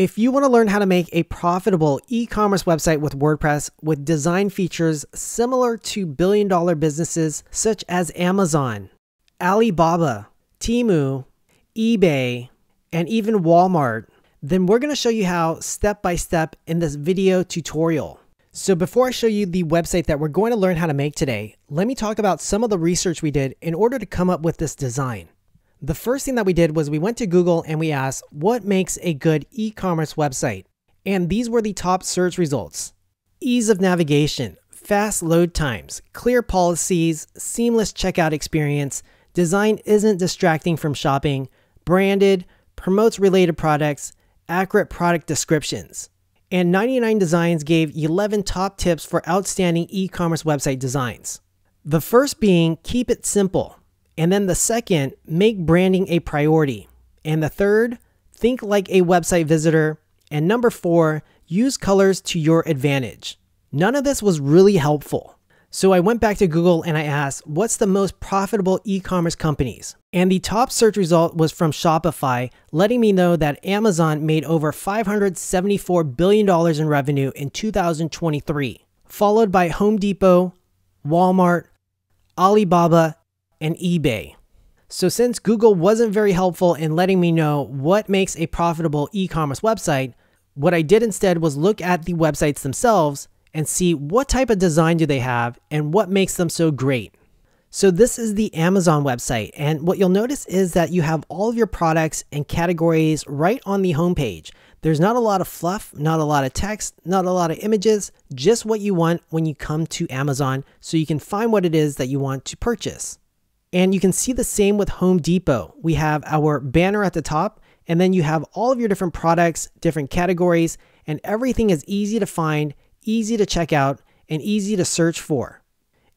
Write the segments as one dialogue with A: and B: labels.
A: If you want to learn how to make a profitable e commerce website with WordPress with design features similar to billion dollar businesses such as Amazon, Alibaba, Timu, eBay, and even Walmart, then we're going to show you how step by step in this video tutorial. So before I show you the website that we're going to learn how to make today, let me talk about some of the research we did in order to come up with this design. The first thing that we did was we went to Google and we asked, what makes a good e-commerce website? And these were the top search results. Ease of navigation, fast load times, clear policies, seamless checkout experience, design isn't distracting from shopping, branded, promotes related products, accurate product descriptions. And 99 Designs gave 11 top tips for outstanding e-commerce website designs. The first being keep it simple. And then the second, make branding a priority. And the third, think like a website visitor. And number four, use colors to your advantage. None of this was really helpful. So I went back to Google and I asked, what's the most profitable e commerce companies? And the top search result was from Shopify, letting me know that Amazon made over $574 billion in revenue in 2023, followed by Home Depot, Walmart, Alibaba, and eBay. So since Google wasn't very helpful in letting me know what makes a profitable e-commerce website, what I did instead was look at the websites themselves and see what type of design do they have and what makes them so great. So this is the Amazon website and what you'll notice is that you have all of your products and categories right on the homepage. There's not a lot of fluff, not a lot of text, not a lot of images, just what you want when you come to Amazon so you can find what it is that you want to purchase. And you can see the same with Home Depot. We have our banner at the top, and then you have all of your different products, different categories, and everything is easy to find, easy to check out, and easy to search for.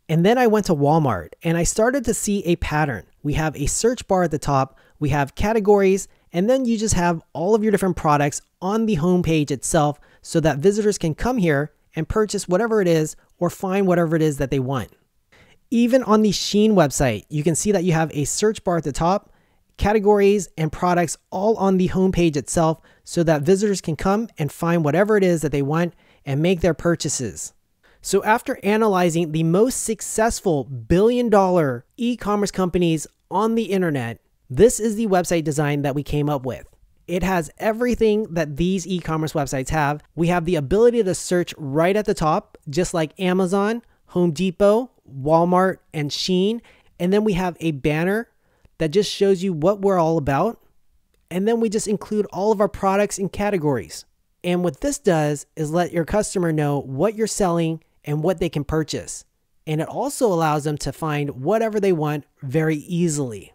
A: And then I went to Walmart and I started to see a pattern. We have a search bar at the top, we have categories, and then you just have all of your different products on the homepage itself so that visitors can come here and purchase whatever it is or find whatever it is that they want. Even on the Sheen website, you can see that you have a search bar at the top, categories, and products all on the homepage itself so that visitors can come and find whatever it is that they want and make their purchases. So, after analyzing the most successful billion dollar e commerce companies on the internet, this is the website design that we came up with. It has everything that these e commerce websites have. We have the ability to search right at the top, just like Amazon, Home Depot, Walmart, and Sheen. And then we have a banner that just shows you what we're all about. And then we just include all of our products and categories. And what this does is let your customer know what you're selling and what they can purchase. And it also allows them to find whatever they want very easily.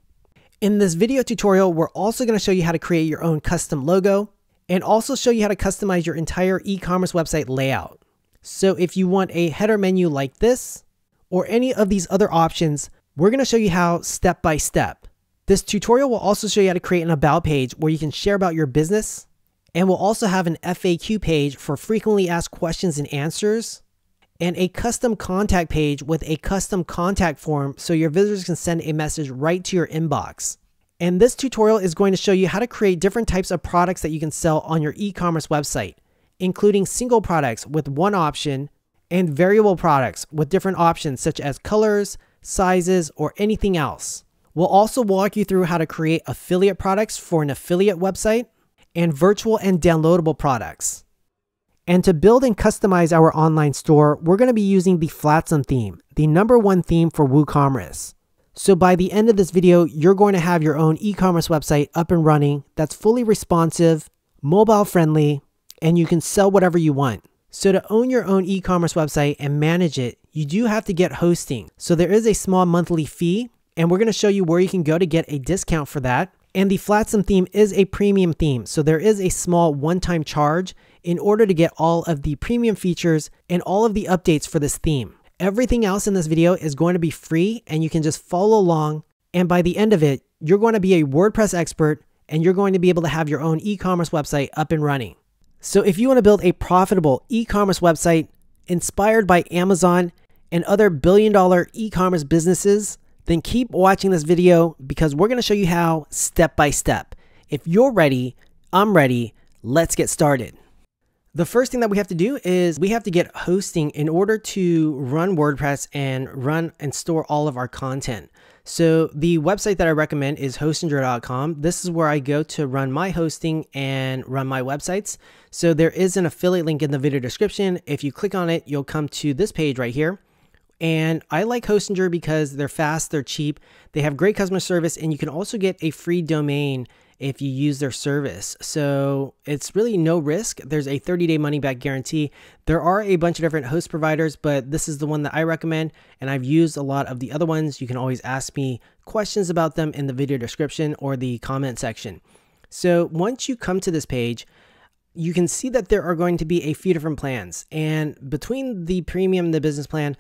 A: In this video tutorial, we're also going to show you how to create your own custom logo and also show you how to customize your entire e-commerce website layout. So if you want a header menu like this, or any of these other options, we're going to show you how step by step. This tutorial will also show you how to create an about page where you can share about your business and we'll also have an FAQ page for frequently asked questions and answers and a custom contact page with a custom contact form so your visitors can send a message right to your inbox. And this tutorial is going to show you how to create different types of products that you can sell on your e-commerce website, including single products with one option, and variable products with different options such as colors, sizes, or anything else. We'll also walk you through how to create affiliate products for an affiliate website and virtual and downloadable products. And to build and customize our online store, we're going to be using the Flatsome theme, the number one theme for WooCommerce. So by the end of this video, you're going to have your own e-commerce website up and running that's fully responsive, mobile friendly, and you can sell whatever you want. So to own your own e-commerce website and manage it, you do have to get hosting. So there is a small monthly fee and we're going to show you where you can go to get a discount for that. And the Flatsome theme is a premium theme. So there is a small one-time charge in order to get all of the premium features and all of the updates for this theme. Everything else in this video is going to be free and you can just follow along. And by the end of it, you're going to be a WordPress expert and you're going to be able to have your own e-commerce website up and running. So, if you want to build a profitable e commerce website inspired by Amazon and other billion dollar e commerce businesses, then keep watching this video because we're going to show you how step by step. If you're ready, I'm ready, let's get started. The first thing that we have to do is we have to get hosting in order to run WordPress and run and store all of our content. So the website that I recommend is hostinger.com. This is where I go to run my hosting and run my websites. So there is an affiliate link in the video description. If you click on it, you'll come to this page right here. And I like Hostinger because they're fast, they're cheap, they have great customer service, and you can also get a free domain if you use their service. So it's really no risk. There's a 30 day money back guarantee. There are a bunch of different host providers, but this is the one that I recommend. And I've used a lot of the other ones. You can always ask me questions about them in the video description or the comment section. So once you come to this page, you can see that there are going to be a few different plans. And between the premium and the business plan,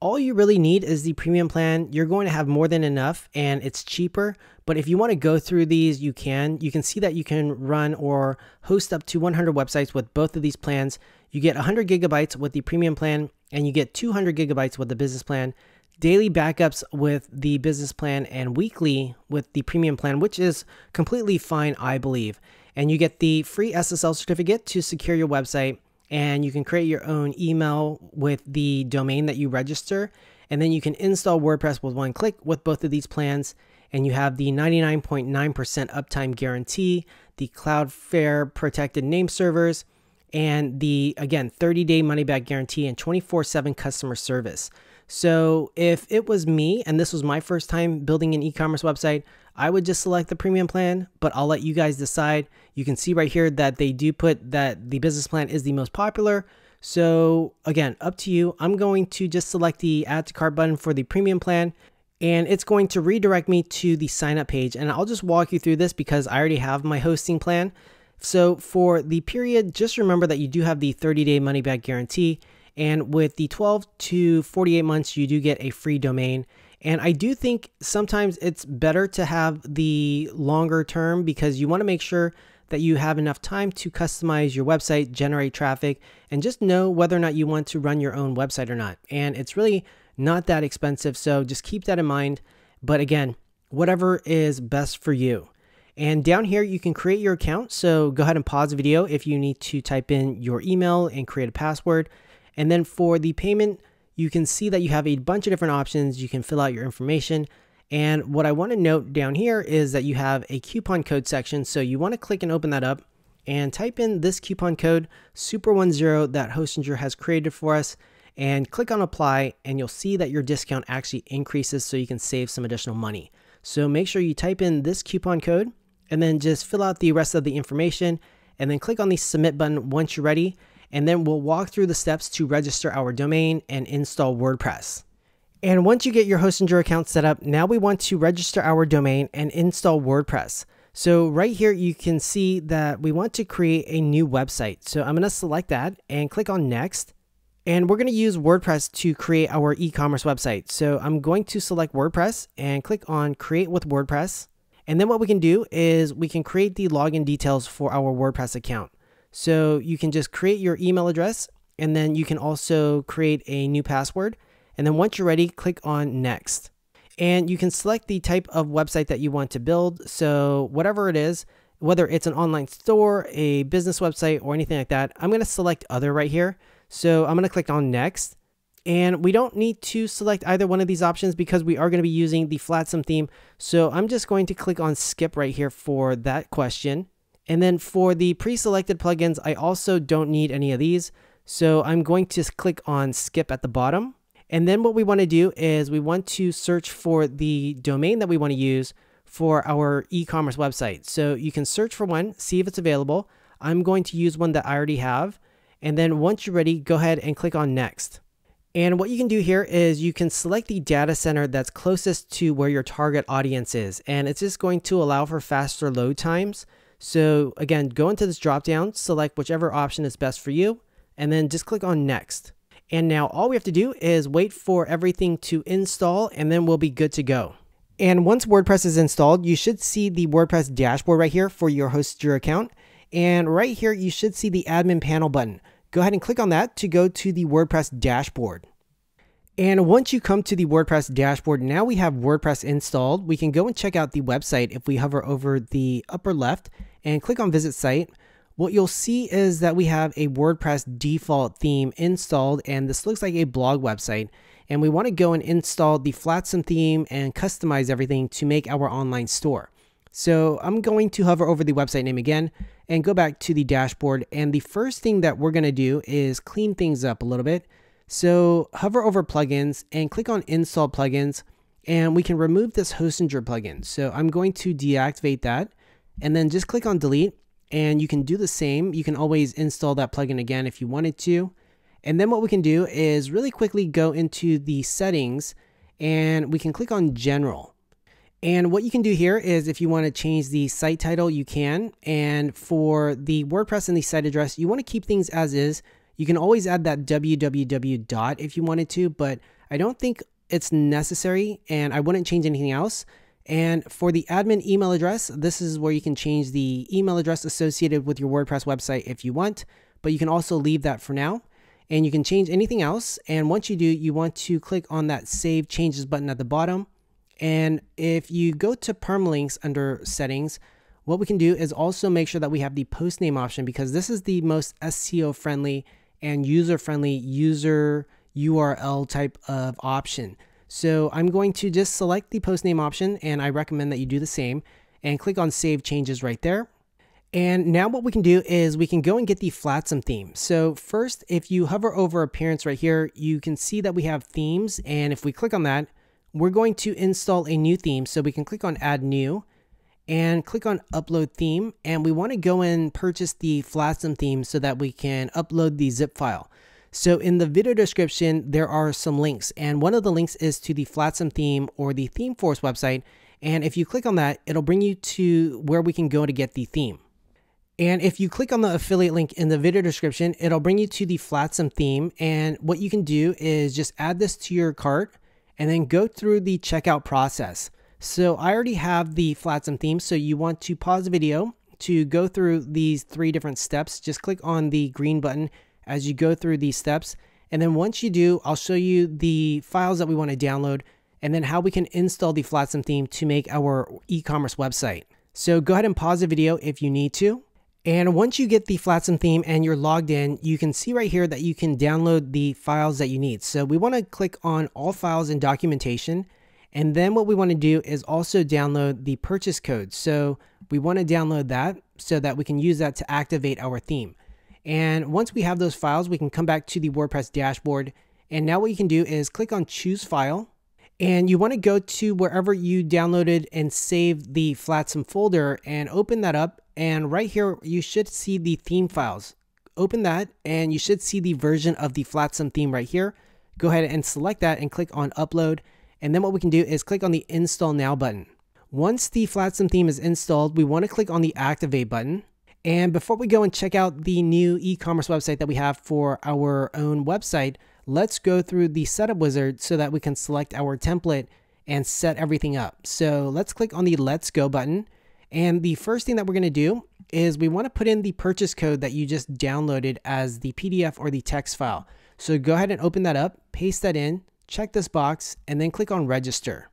A: all you really need is the premium plan. You're going to have more than enough and it's cheaper. But if you want to go through these, you can. You can see that you can run or host up to 100 websites with both of these plans. You get 100 gigabytes with the premium plan and you get 200 gigabytes with the business plan. Daily backups with the business plan and weekly with the premium plan, which is completely fine, I believe. And you get the free SSL certificate to secure your website and you can create your own email with the domain that you register. And then you can install WordPress with one click with both of these plans. And you have the 99.9% percent uptime guarantee, the Cloudflare protected name servers, and the, again, 30 day money back guarantee and 24 7 customer service. So if it was me and this was my first time building an e commerce website, I would just select the premium plan, but I'll let you guys decide. You can see right here that they do put that the business plan is the most popular. So again, up to you. I'm going to just select the add to cart button for the premium plan and it's going to redirect me to the sign up page. And I'll just walk you through this because I already have my hosting plan. So for the period, just remember that you do have the 30 day money back guarantee. And with the 12 to 48 months, you do get a free domain. And I do think sometimes it's better to have the longer term because you want to make sure that you have enough time to customize your website, generate traffic, and just know whether or not you want to run your own website or not. And it's really not that expensive. So just keep that in mind. But again, whatever is best for you. And down here, you can create your account. So go ahead and pause the video if you need to type in your email and create a password. And then for the payment you can see that you have a bunch of different options. You can fill out your information. And what I want to note down here is that you have a coupon code section. So you want to click and open that up and type in this coupon code super10 that Hostinger has created for us and click on apply and you'll see that your discount actually increases so you can save some additional money. So make sure you type in this coupon code and then just fill out the rest of the information and then click on the submit button once you're ready and then we'll walk through the steps to register our domain and install WordPress. And once you get your Hostinger account set up, now we want to register our domain and install WordPress. So right here, you can see that we want to create a new website. So I'm gonna select that and click on next. And we're gonna use WordPress to create our e-commerce website. So I'm going to select WordPress and click on create with WordPress. And then what we can do is we can create the login details for our WordPress account. So you can just create your email address and then you can also create a new password. And then once you're ready, click on next. And you can select the type of website that you want to build. So whatever it is, whether it's an online store, a business website, or anything like that, I'm gonna select other right here. So I'm gonna click on next. And we don't need to select either one of these options because we are gonna be using the Flatsome theme. So I'm just going to click on skip right here for that question. And then for the pre-selected plugins, I also don't need any of these. So I'm going to click on skip at the bottom. And then what we want to do is we want to search for the domain that we want to use for our e-commerce website. So you can search for one, see if it's available. I'm going to use one that I already have. And then once you're ready, go ahead and click on next. And what you can do here is you can select the data center that's closest to where your target audience is. And it's just going to allow for faster load times. So again, go into this drop down, select whichever option is best for you, and then just click on next. And now all we have to do is wait for everything to install and then we'll be good to go. And once WordPress is installed, you should see the WordPress dashboard right here for your host your account. And right here, you should see the admin panel button. Go ahead and click on that to go to the WordPress dashboard. And once you come to the WordPress dashboard, now we have WordPress installed. We can go and check out the website if we hover over the upper left and click on visit site. What you'll see is that we have a WordPress default theme installed and this looks like a blog website. And we wanna go and install the Flatsome theme and customize everything to make our online store. So I'm going to hover over the website name again and go back to the dashboard. And the first thing that we're gonna do is clean things up a little bit. So hover over plugins and click on install plugins and we can remove this Hostinger plugin. So I'm going to deactivate that and then just click on delete and you can do the same. You can always install that plugin again if you wanted to. And then what we can do is really quickly go into the settings and we can click on general. And what you can do here is if you want to change the site title, you can. And for the WordPress and the site address, you want to keep things as is. You can always add that www dot if you wanted to, but I don't think it's necessary and I wouldn't change anything else. And for the admin email address, this is where you can change the email address associated with your WordPress website if you want, but you can also leave that for now. And you can change anything else. And once you do, you want to click on that Save Changes button at the bottom. And if you go to permalinks under settings, what we can do is also make sure that we have the post name option because this is the most SEO friendly and user friendly user URL type of option. So I'm going to just select the post name option and I recommend that you do the same and click on save changes right there. And now what we can do is we can go and get the Flotsam theme. So first, if you hover over appearance right here, you can see that we have themes. And if we click on that, we're going to install a new theme. So we can click on add new and click on upload theme. And we want to go and purchase the Flatsum theme so that we can upload the zip file. So in the video description, there are some links and one of the links is to the Flatsome theme or the ThemeForce website. And if you click on that, it'll bring you to where we can go to get the theme. And if you click on the affiliate link in the video description, it'll bring you to the Flatsome theme. And what you can do is just add this to your cart and then go through the checkout process. So I already have the Flatsome theme. So you want to pause the video to go through these three different steps. Just click on the green button as you go through these steps. And then once you do, I'll show you the files that we want to download and then how we can install the Flatsome theme to make our e-commerce website. So go ahead and pause the video if you need to. And once you get the Flatsome theme and you're logged in, you can see right here that you can download the files that you need. So we want to click on all files and documentation and then what we want to do is also download the purchase code. So we want to download that so that we can use that to activate our theme. And once we have those files, we can come back to the WordPress dashboard. And now what you can do is click on choose file and you want to go to wherever you downloaded and saved the Flatsome folder and open that up. And right here, you should see the theme files. Open that and you should see the version of the Flatsome theme right here. Go ahead and select that and click on upload. And then what we can do is click on the install now button. Once the Flatsome theme is installed, we want to click on the activate button. And before we go and check out the new e-commerce website that we have for our own website, let's go through the setup wizard so that we can select our template and set everything up. So let's click on the let's go button. And the first thing that we're going to do is we want to put in the purchase code that you just downloaded as the PDF or the text file. So go ahead and open that up, paste that in, check this box, and then click on register.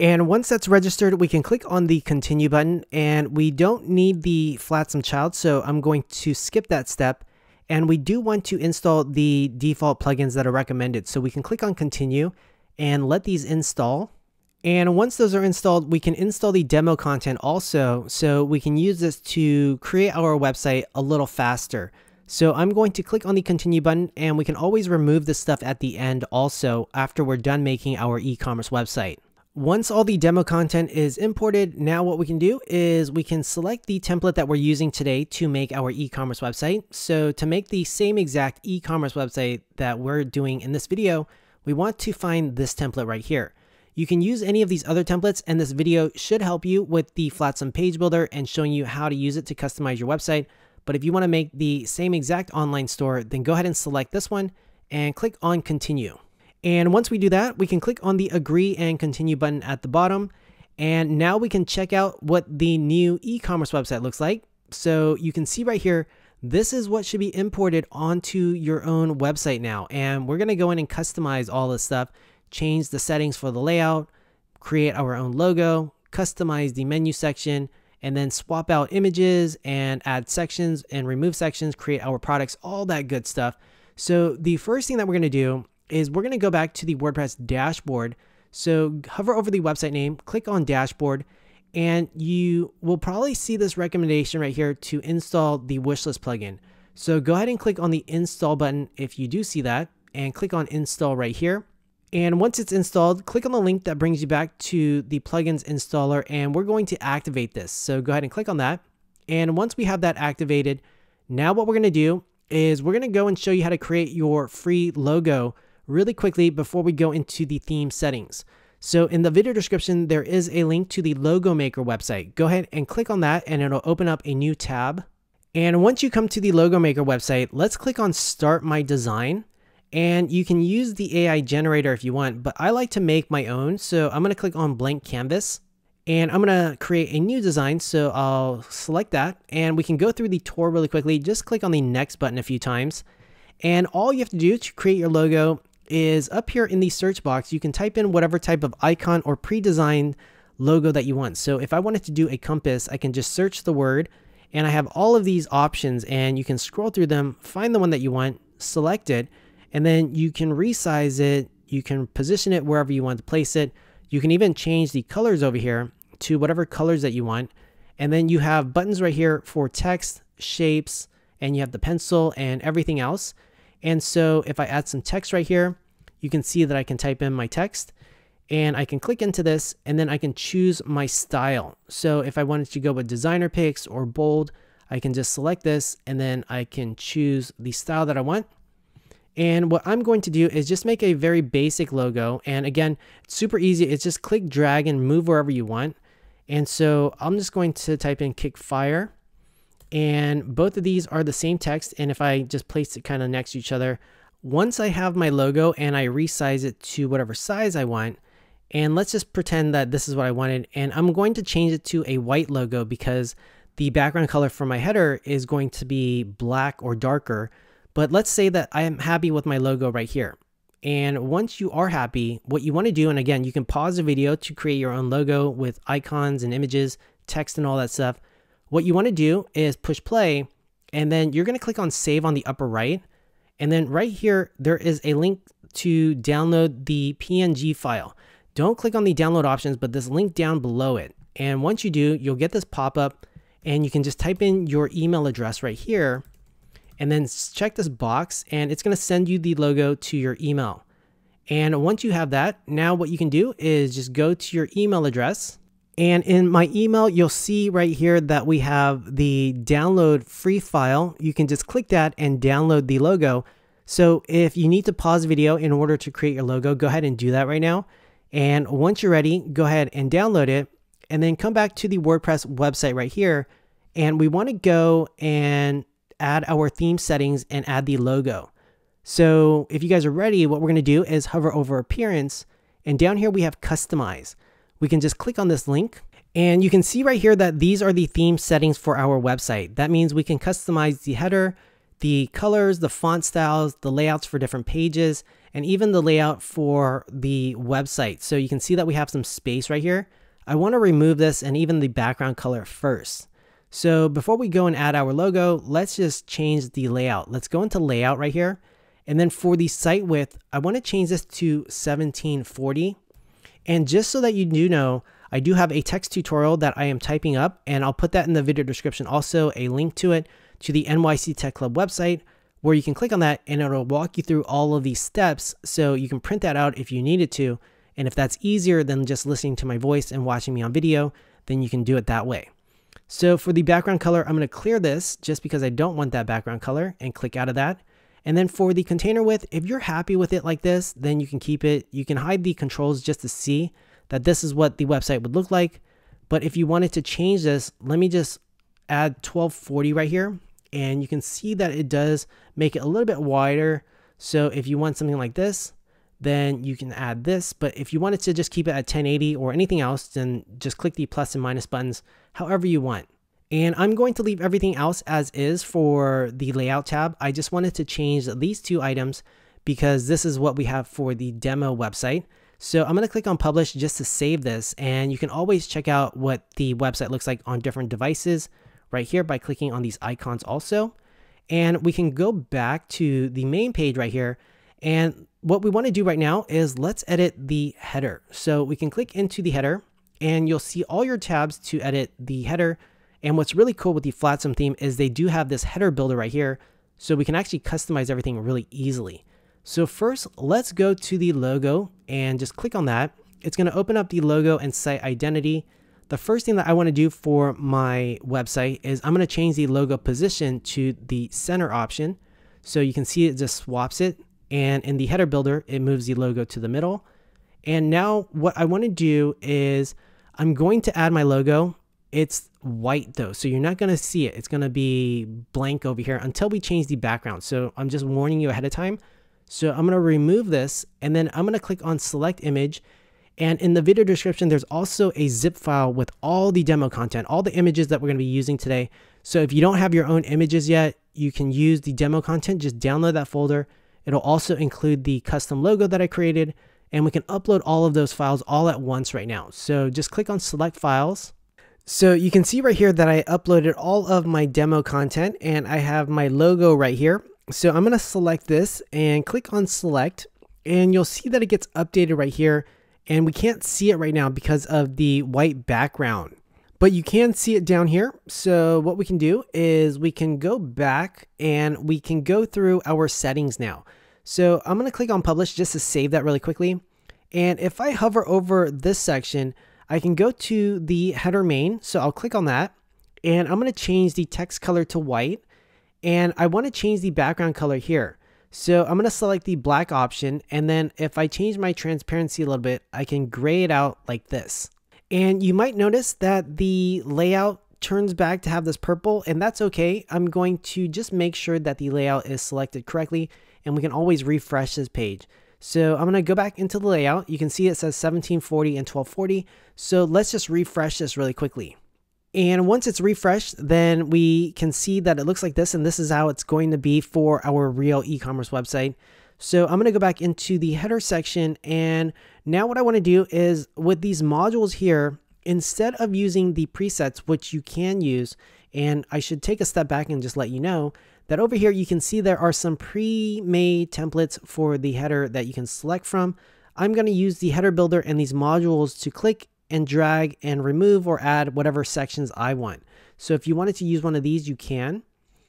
A: And once that's registered, we can click on the continue button and we don't need the Flatsum child. So I'm going to skip that step and we do want to install the default plugins that are recommended. So we can click on continue and let these install. And once those are installed, we can install the demo content also. So we can use this to create our website a little faster. So I'm going to click on the continue button and we can always remove this stuff at the end also after we're done making our e-commerce website. Once all the demo content is imported, now what we can do is we can select the template that we're using today to make our e-commerce website. So to make the same exact e-commerce website that we're doing in this video, we want to find this template right here. You can use any of these other templates and this video should help you with the Flotsam page builder and showing you how to use it to customize your website, but if you want to make the same exact online store, then go ahead and select this one and click on continue. And once we do that, we can click on the agree and continue button at the bottom. And now we can check out what the new e-commerce website looks like. So you can see right here, this is what should be imported onto your own website now. And we're gonna go in and customize all this stuff, change the settings for the layout, create our own logo, customize the menu section, and then swap out images and add sections and remove sections, create our products, all that good stuff. So the first thing that we're gonna do is we're gonna go back to the WordPress dashboard. So hover over the website name, click on dashboard, and you will probably see this recommendation right here to install the wishlist plugin. So go ahead and click on the install button if you do see that and click on install right here. And once it's installed, click on the link that brings you back to the plugins installer and we're going to activate this. So go ahead and click on that. And once we have that activated, now what we're gonna do is we're gonna go and show you how to create your free logo really quickly before we go into the theme settings. So in the video description, there is a link to the Logo Maker website. Go ahead and click on that and it'll open up a new tab. And once you come to the Logo Maker website, let's click on Start My Design. And you can use the AI generator if you want, but I like to make my own. So I'm gonna click on blank canvas and I'm gonna create a new design. So I'll select that and we can go through the tour really quickly. Just click on the next button a few times. And all you have to do to create your logo is up here in the search box, you can type in whatever type of icon or pre-designed logo that you want. So if I wanted to do a compass, I can just search the word and I have all of these options and you can scroll through them, find the one that you want, select it, and then you can resize it. You can position it wherever you want to place it. You can even change the colors over here to whatever colors that you want. And then you have buttons right here for text, shapes, and you have the pencil and everything else. And so if I add some text right here, you can see that I can type in my text and I can click into this and then I can choose my style. So if I wanted to go with designer picks or bold, I can just select this and then I can choose the style that I want. And what I'm going to do is just make a very basic logo. And again, it's super easy. It's just click drag and move wherever you want. And so I'm just going to type in kick fire. And both of these are the same text. And if I just place it kind of next to each other, once I have my logo and I resize it to whatever size I want, and let's just pretend that this is what I wanted. And I'm going to change it to a white logo because the background color for my header is going to be black or darker. But let's say that I am happy with my logo right here. And once you are happy, what you want to do, and again, you can pause the video to create your own logo with icons and images, text and all that stuff. What you want to do is push play, and then you're going to click on save on the upper right. And then right here, there is a link to download the PNG file. Don't click on the download options, but this link down below it. And once you do, you'll get this pop up and you can just type in your email address right here and then check this box and it's going to send you the logo to your email. And once you have that, now what you can do is just go to your email address. And in my email, you'll see right here that we have the download free file. You can just click that and download the logo. So if you need to pause the video in order to create your logo, go ahead and do that right now. And once you're ready, go ahead and download it and then come back to the WordPress website right here. And we want to go and add our theme settings and add the logo. So if you guys are ready, what we're going to do is hover over appearance and down here we have customize. We can just click on this link and you can see right here that these are the theme settings for our website. That means we can customize the header, the colors, the font styles, the layouts for different pages, and even the layout for the website. So you can see that we have some space right here. I want to remove this and even the background color first. So before we go and add our logo, let's just change the layout. Let's go into layout right here. And then for the site width, I want to change this to 1740. And just so that you do know, I do have a text tutorial that I am typing up and I'll put that in the video description. Also a link to it to the NYC Tech Club website where you can click on that and it'll walk you through all of these steps. So you can print that out if you needed to. And if that's easier than just listening to my voice and watching me on video, then you can do it that way. So for the background color, I'm going to clear this just because I don't want that background color and click out of that. And then for the container width, if you're happy with it like this, then you can keep it. You can hide the controls just to see that this is what the website would look like. But if you wanted to change this, let me just add 1240 right here. And you can see that it does make it a little bit wider. So if you want something like this, then you can add this. But if you wanted to just keep it at 1080 or anything else, then just click the plus and minus buttons however you want. And I'm going to leave everything else as is for the layout tab. I just wanted to change these two items because this is what we have for the demo website. So I'm going to click on publish just to save this. And you can always check out what the website looks like on different devices right here by clicking on these icons also. And we can go back to the main page right here and what we want to do right now is let's edit the header. So we can click into the header and you'll see all your tabs to edit the header. And what's really cool with the Flatsome theme is they do have this header builder right here. So we can actually customize everything really easily. So first, let's go to the logo and just click on that. It's going to open up the logo and site identity. The first thing that I want to do for my website is I'm going to change the logo position to the center option. So you can see it just swaps it and in the header builder, it moves the logo to the middle. And now what I want to do is I'm going to add my logo. It's white though, so you're not going to see it. It's going to be blank over here until we change the background. So I'm just warning you ahead of time. So I'm going to remove this and then I'm going to click on select image. And in the video description, there's also a zip file with all the demo content, all the images that we're going to be using today. So if you don't have your own images yet, you can use the demo content. Just download that folder It'll also include the custom logo that I created and we can upload all of those files all at once right now. So just click on select files. So you can see right here that I uploaded all of my demo content and I have my logo right here. So I'm gonna select this and click on select and you'll see that it gets updated right here and we can't see it right now because of the white background but you can see it down here. So what we can do is we can go back and we can go through our settings now. So I'm going to click on publish just to save that really quickly. And if I hover over this section, I can go to the header main. So I'll click on that and I'm going to change the text color to white and I want to change the background color here. So I'm going to select the black option and then if I change my transparency a little bit, I can gray it out like this. And you might notice that the layout turns back to have this purple and that's okay. I'm going to just make sure that the layout is selected correctly and we can always refresh this page. So I'm going to go back into the layout. You can see it says 1740 and 1240. So let's just refresh this really quickly. And once it's refreshed, then we can see that it looks like this. And this is how it's going to be for our real e-commerce website. So I'm going to go back into the header section. And now what I want to do is with these modules here, instead of using the presets, which you can use, and I should take a step back and just let you know that over here you can see there are some pre-made templates for the header that you can select from. I'm going to use the header builder and these modules to click and drag and remove or add whatever sections I want. So if you wanted to use one of these, you can.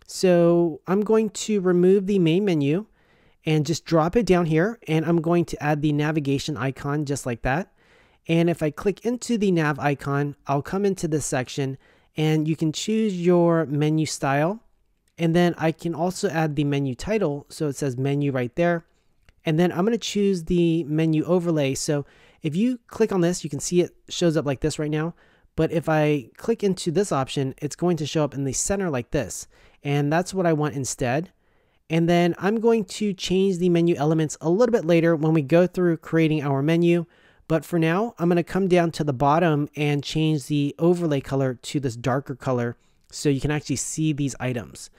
A: So I'm going to remove the main menu and just drop it down here. And I'm going to add the navigation icon just like that. And if I click into the nav icon, I'll come into this section and you can choose your menu style. And then I can also add the menu title. So it says menu right there. And then I'm going to choose the menu overlay. So if you click on this, you can see it shows up like this right now. But if I click into this option, it's going to show up in the center like this. And that's what I want instead. And then I'm going to change the menu elements a little bit later when we go through creating our menu. But for now, I'm going to come down to the bottom and change the overlay color to this darker color so you can actually see these items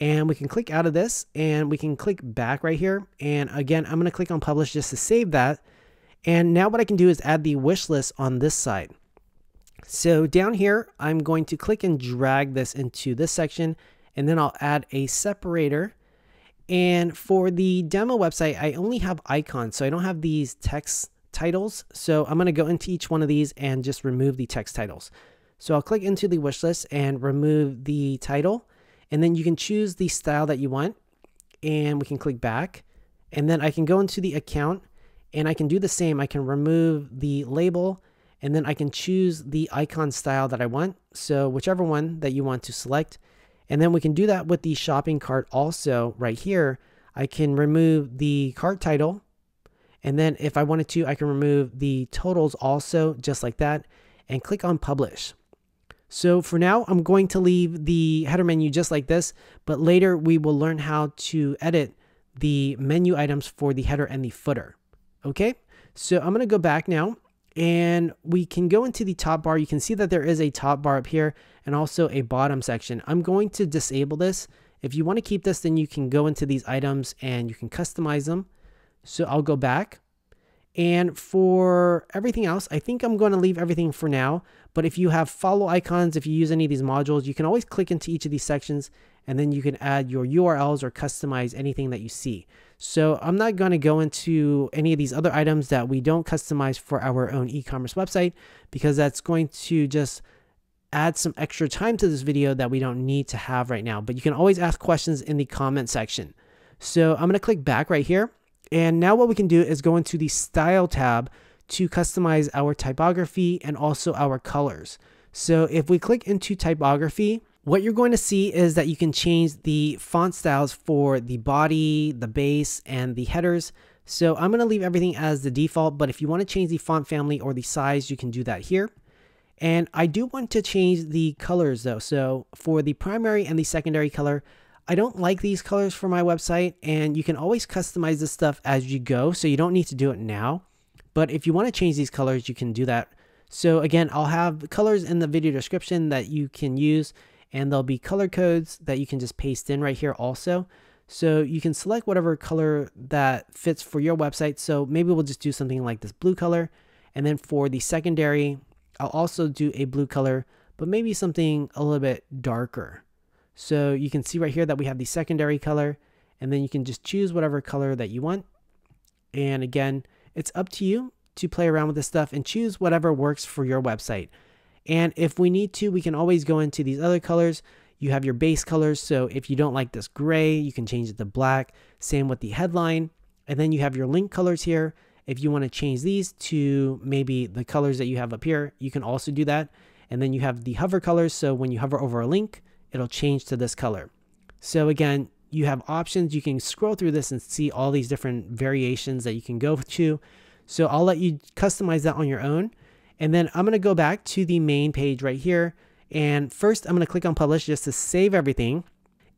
A: and we can click out of this and we can click back right here. And again, I'm going to click on publish just to save that. And now what I can do is add the wish list on this side. So down here, I'm going to click and drag this into this section and then I'll add a separator. And for the demo website, I only have icons, so I don't have these text titles. So I'm gonna go into each one of these and just remove the text titles. So I'll click into the wish list and remove the title. And then you can choose the style that you want and we can click back. And then I can go into the account and I can do the same. I can remove the label and then I can choose the icon style that I want. So whichever one that you want to select. And then we can do that with the shopping cart also right here. I can remove the cart title. And then if I wanted to, I can remove the totals also just like that and click on publish. So for now, I'm going to leave the header menu just like this, but later we will learn how to edit the menu items for the header and the footer. Okay, so I'm gonna go back now and we can go into the top bar. You can see that there is a top bar up here and also a bottom section. I'm going to disable this. If you wanna keep this, then you can go into these items and you can customize them. So I'll go back and for everything else, I think I'm going to leave everything for now. But if you have follow icons, if you use any of these modules, you can always click into each of these sections and then you can add your URLs or customize anything that you see. So I'm not going to go into any of these other items that we don't customize for our own e-commerce website because that's going to just add some extra time to this video that we don't need to have right now. But you can always ask questions in the comment section. So I'm going to click back right here and now what we can do is go into the style tab to customize our typography and also our colors. So if we click into typography, what you're going to see is that you can change the font styles for the body, the base, and the headers. So I'm going to leave everything as the default, but if you want to change the font family or the size, you can do that here. And I do want to change the colors though. So for the primary and the secondary color, I don't like these colors for my website, and you can always customize this stuff as you go, so you don't need to do it now. But if you want to change these colors, you can do that. So again, I'll have colors in the video description that you can use, and there'll be color codes that you can just paste in right here also. So you can select whatever color that fits for your website. So maybe we'll just do something like this blue color. And then for the secondary, I'll also do a blue color, but maybe something a little bit darker. So you can see right here that we have the secondary color and then you can just choose whatever color that you want. And again, it's up to you to play around with this stuff and choose whatever works for your website. And if we need to, we can always go into these other colors. You have your base colors. So if you don't like this gray, you can change it to black. Same with the headline. And then you have your link colors here. If you want to change these to maybe the colors that you have up here, you can also do that. And then you have the hover colors. So when you hover over a link, it'll change to this color. So again, you have options. You can scroll through this and see all these different variations that you can go to. So I'll let you customize that on your own. And then I'm going to go back to the main page right here. And first I'm going to click on publish just to save everything.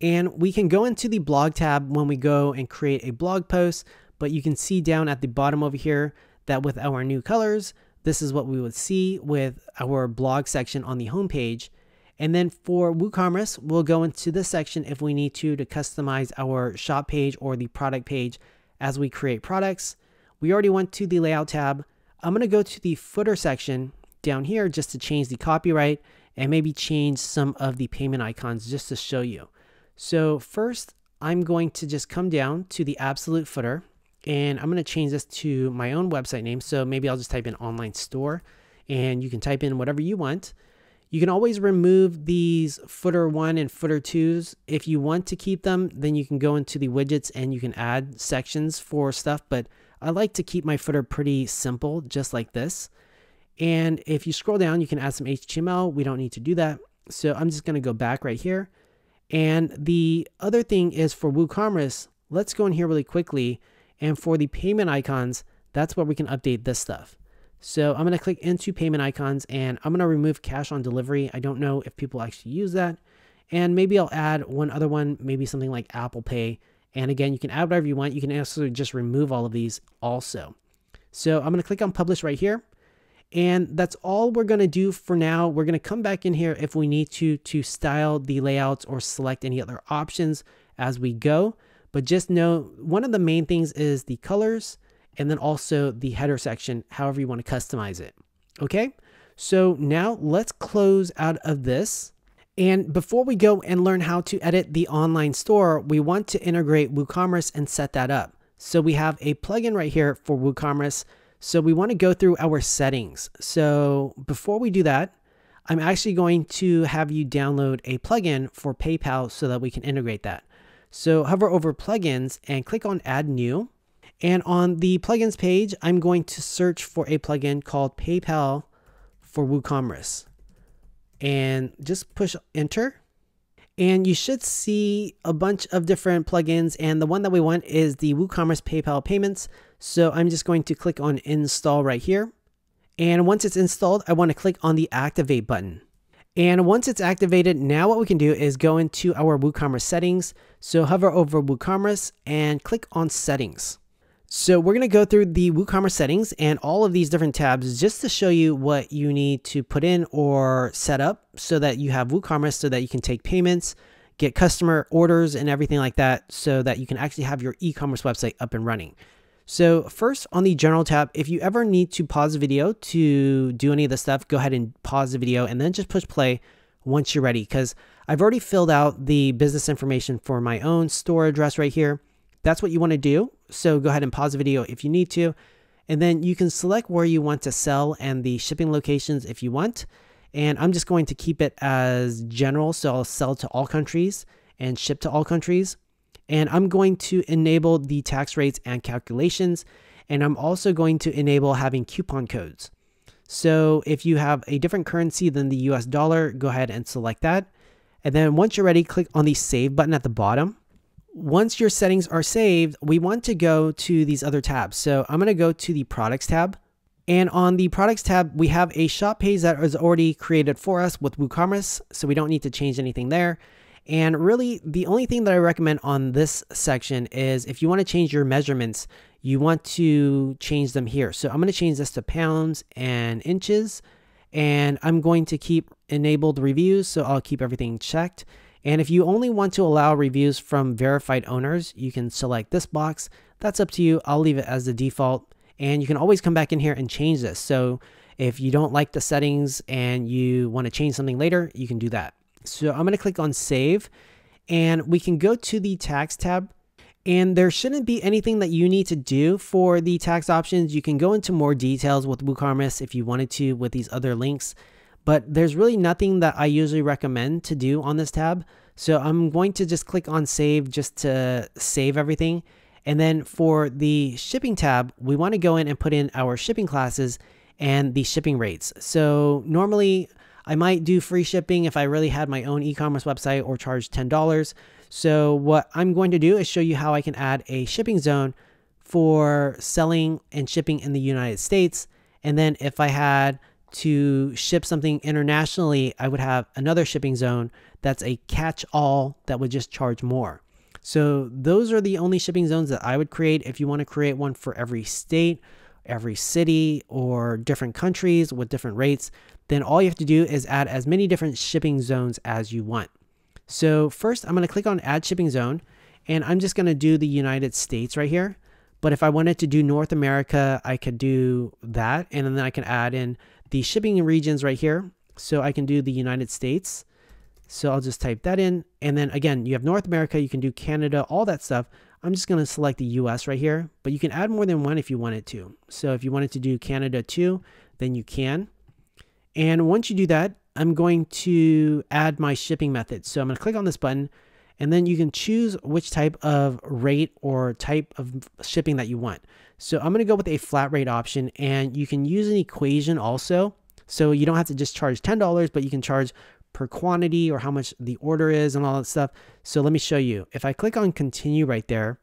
A: And we can go into the blog tab when we go and create a blog post, but you can see down at the bottom over here that with our new colors, this is what we would see with our blog section on the homepage. And then for WooCommerce, we'll go into this section if we need to to customize our shop page or the product page as we create products. We already went to the layout tab. I'm going to go to the footer section down here just to change the copyright and maybe change some of the payment icons just to show you. So first, I'm going to just come down to the absolute footer and I'm going to change this to my own website name. So maybe I'll just type in online store and you can type in whatever you want. You can always remove these footer one and footer twos. If you want to keep them, then you can go into the widgets and you can add sections for stuff. But I like to keep my footer pretty simple, just like this. And if you scroll down, you can add some HTML. We don't need to do that. So I'm just going to go back right here. And the other thing is for WooCommerce, let's go in here really quickly. And for the payment icons, that's where we can update this stuff. So I'm going to click into payment icons and I'm going to remove cash on delivery. I don't know if people actually use that. And maybe I'll add one other one, maybe something like Apple Pay. And again, you can add whatever you want. You can also just remove all of these also. So I'm going to click on publish right here. And that's all we're going to do for now. We're going to come back in here if we need to to style the layouts or select any other options as we go. But just know one of the main things is the colors and then also the header section, however you want to customize it. Okay, so now let's close out of this. And before we go and learn how to edit the online store, we want to integrate WooCommerce and set that up. So we have a plugin right here for WooCommerce. So we want to go through our settings. So before we do that, I'm actually going to have you download a plugin for PayPal so that we can integrate that. So hover over plugins and click on add new. And on the plugins page, I'm going to search for a plugin called PayPal for WooCommerce. And just push enter. And you should see a bunch of different plugins. And the one that we want is the WooCommerce PayPal payments. So I'm just going to click on install right here. And once it's installed, I want to click on the activate button. And once it's activated, now what we can do is go into our WooCommerce settings. So hover over WooCommerce and click on settings. So we're going to go through the WooCommerce settings and all of these different tabs just to show you what you need to put in or set up so that you have WooCommerce so that you can take payments, get customer orders and everything like that so that you can actually have your e-commerce website up and running. So first on the general tab, if you ever need to pause the video to do any of the stuff, go ahead and pause the video and then just push play once you're ready because I've already filled out the business information for my own store address right here. That's what you want to do so go ahead and pause the video if you need to. And then you can select where you want to sell and the shipping locations if you want. And I'm just going to keep it as general. So I'll sell to all countries and ship to all countries. And I'm going to enable the tax rates and calculations. And I'm also going to enable having coupon codes. So if you have a different currency than the US dollar, go ahead and select that. And then once you're ready, click on the save button at the bottom once your settings are saved, we want to go to these other tabs. So I'm going to go to the products tab. And on the products tab, we have a shop page that is already created for us with WooCommerce. So we don't need to change anything there. And really the only thing that I recommend on this section is if you want to change your measurements, you want to change them here. So I'm going to change this to pounds and inches and I'm going to keep enabled reviews. So I'll keep everything checked. And if you only want to allow reviews from verified owners, you can select this box. That's up to you. I'll leave it as the default. And you can always come back in here and change this. So if you don't like the settings and you want to change something later, you can do that. So I'm going to click on save and we can go to the tax tab and there shouldn't be anything that you need to do for the tax options. You can go into more details with WooCommerce if you wanted to with these other links but there's really nothing that I usually recommend to do on this tab. So I'm going to just click on save just to save everything. And then for the shipping tab, we want to go in and put in our shipping classes and the shipping rates. So normally I might do free shipping if I really had my own e-commerce website or charge $10. So what I'm going to do is show you how I can add a shipping zone for selling and shipping in the United States. And then if I had to ship something internationally, I would have another shipping zone that's a catch all that would just charge more. So those are the only shipping zones that I would create. If you want to create one for every state, every city, or different countries with different rates, then all you have to do is add as many different shipping zones as you want. So first I'm going to click on add shipping zone and I'm just going to do the United States right here. But if I wanted to do North America, I could do that. And then I can add in the shipping regions right here. So I can do the United States. So I'll just type that in. And then again, you have North America, you can do Canada, all that stuff. I'm just going to select the US right here, but you can add more than one if you wanted to. So if you wanted to do Canada too, then you can. And once you do that, I'm going to add my shipping method. So I'm going to click on this button and then you can choose which type of rate or type of shipping that you want. So I'm going to go with a flat rate option and you can use an equation also. So you don't have to just charge $10, but you can charge per quantity or how much the order is and all that stuff. So let me show you. If I click on continue right there,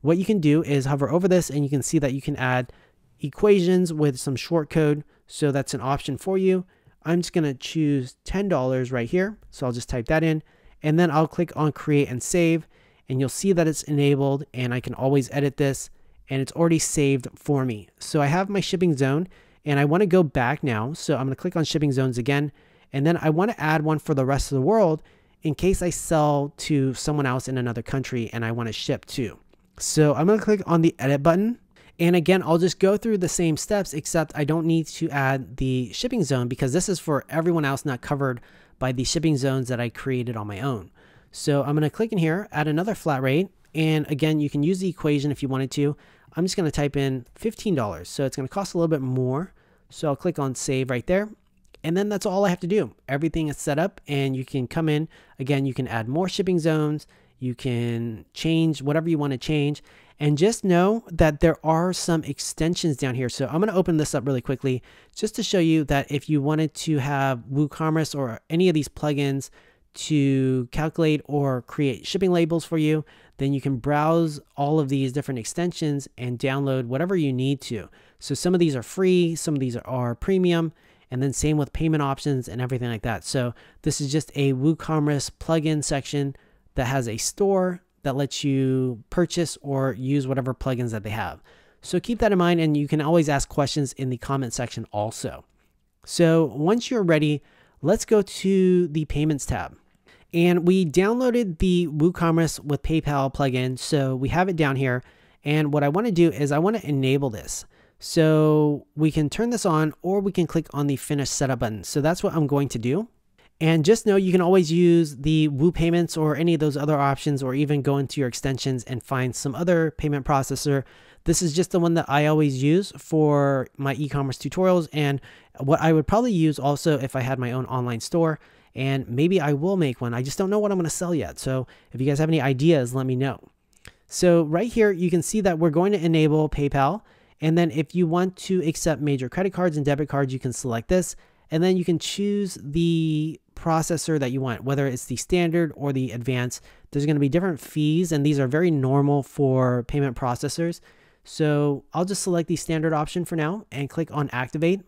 A: what you can do is hover over this and you can see that you can add equations with some short code. So that's an option for you. I'm just going to choose $10 right here. So I'll just type that in and then I'll click on create and save and you'll see that it's enabled and I can always edit this and it's already saved for me. So I have my shipping zone and I want to go back now. So I'm going to click on shipping zones again and then I want to add one for the rest of the world in case I sell to someone else in another country and I want to ship to. So I'm going to click on the edit button. And again, I'll just go through the same steps, except I don't need to add the shipping zone because this is for everyone else not covered by the shipping zones that I created on my own. So I'm going to click in here, add another flat rate. And again, you can use the equation if you wanted to. I'm just going to type in $15. So it's going to cost a little bit more. So I'll click on save right there. And then that's all I have to do. Everything is set up and you can come in. Again, you can add more shipping zones. You can change whatever you want to change. And just know that there are some extensions down here. So I'm going to open this up really quickly just to show you that if you wanted to have WooCommerce or any of these plugins to calculate or create shipping labels for you, then you can browse all of these different extensions and download whatever you need to. So some of these are free, some of these are premium, and then same with payment options and everything like that. So this is just a WooCommerce plugin section that has a store that lets you purchase or use whatever plugins that they have. So keep that in mind and you can always ask questions in the comment section also. So once you're ready, let's go to the payments tab. And we downloaded the WooCommerce with PayPal plugin. So we have it down here. And what I want to do is I want to enable this. So we can turn this on or we can click on the finish setup button. So that's what I'm going to do. And just know you can always use the Woo payments or any of those other options, or even go into your extensions and find some other payment processor. This is just the one that I always use for my e commerce tutorials and what I would probably use also if I had my own online store. And maybe I will make one. I just don't know what I'm going to sell yet. So if you guys have any ideas, let me know. So right here, you can see that we're going to enable PayPal. And then if you want to accept major credit cards and debit cards, you can select this. And then you can choose the processor that you want, whether it's the standard or the advanced. There's going to be different fees, and these are very normal for payment processors. So I'll just select the standard option for now and click on activate.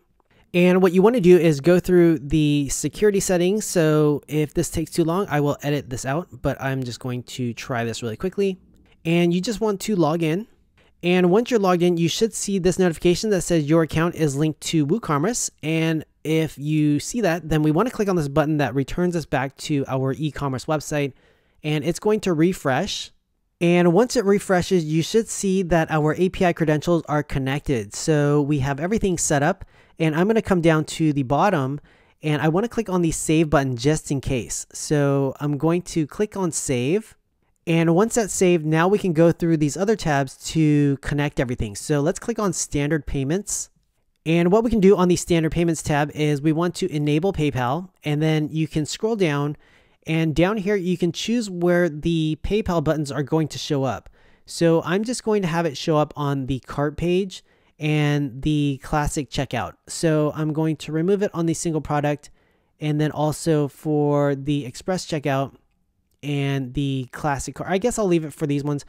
A: And what you want to do is go through the security settings. So if this takes too long, I will edit this out, but I'm just going to try this really quickly. And you just want to log in. And once you're logged in, you should see this notification that says your account is linked to WooCommerce. And if you see that, then we want to click on this button that returns us back to our e-commerce website and it's going to refresh. And once it refreshes, you should see that our API credentials are connected. So we have everything set up and I'm going to come down to the bottom and I want to click on the save button just in case. So I'm going to click on save. And once that's saved, now we can go through these other tabs to connect everything. So let's click on standard payments and what we can do on the standard payments tab is we want to enable PayPal and then you can scroll down and down here you can choose where the PayPal buttons are going to show up. So I'm just going to have it show up on the cart page and the classic checkout. So I'm going to remove it on the single product and then also for the express checkout and the classic cart. I guess I'll leave it for these ones,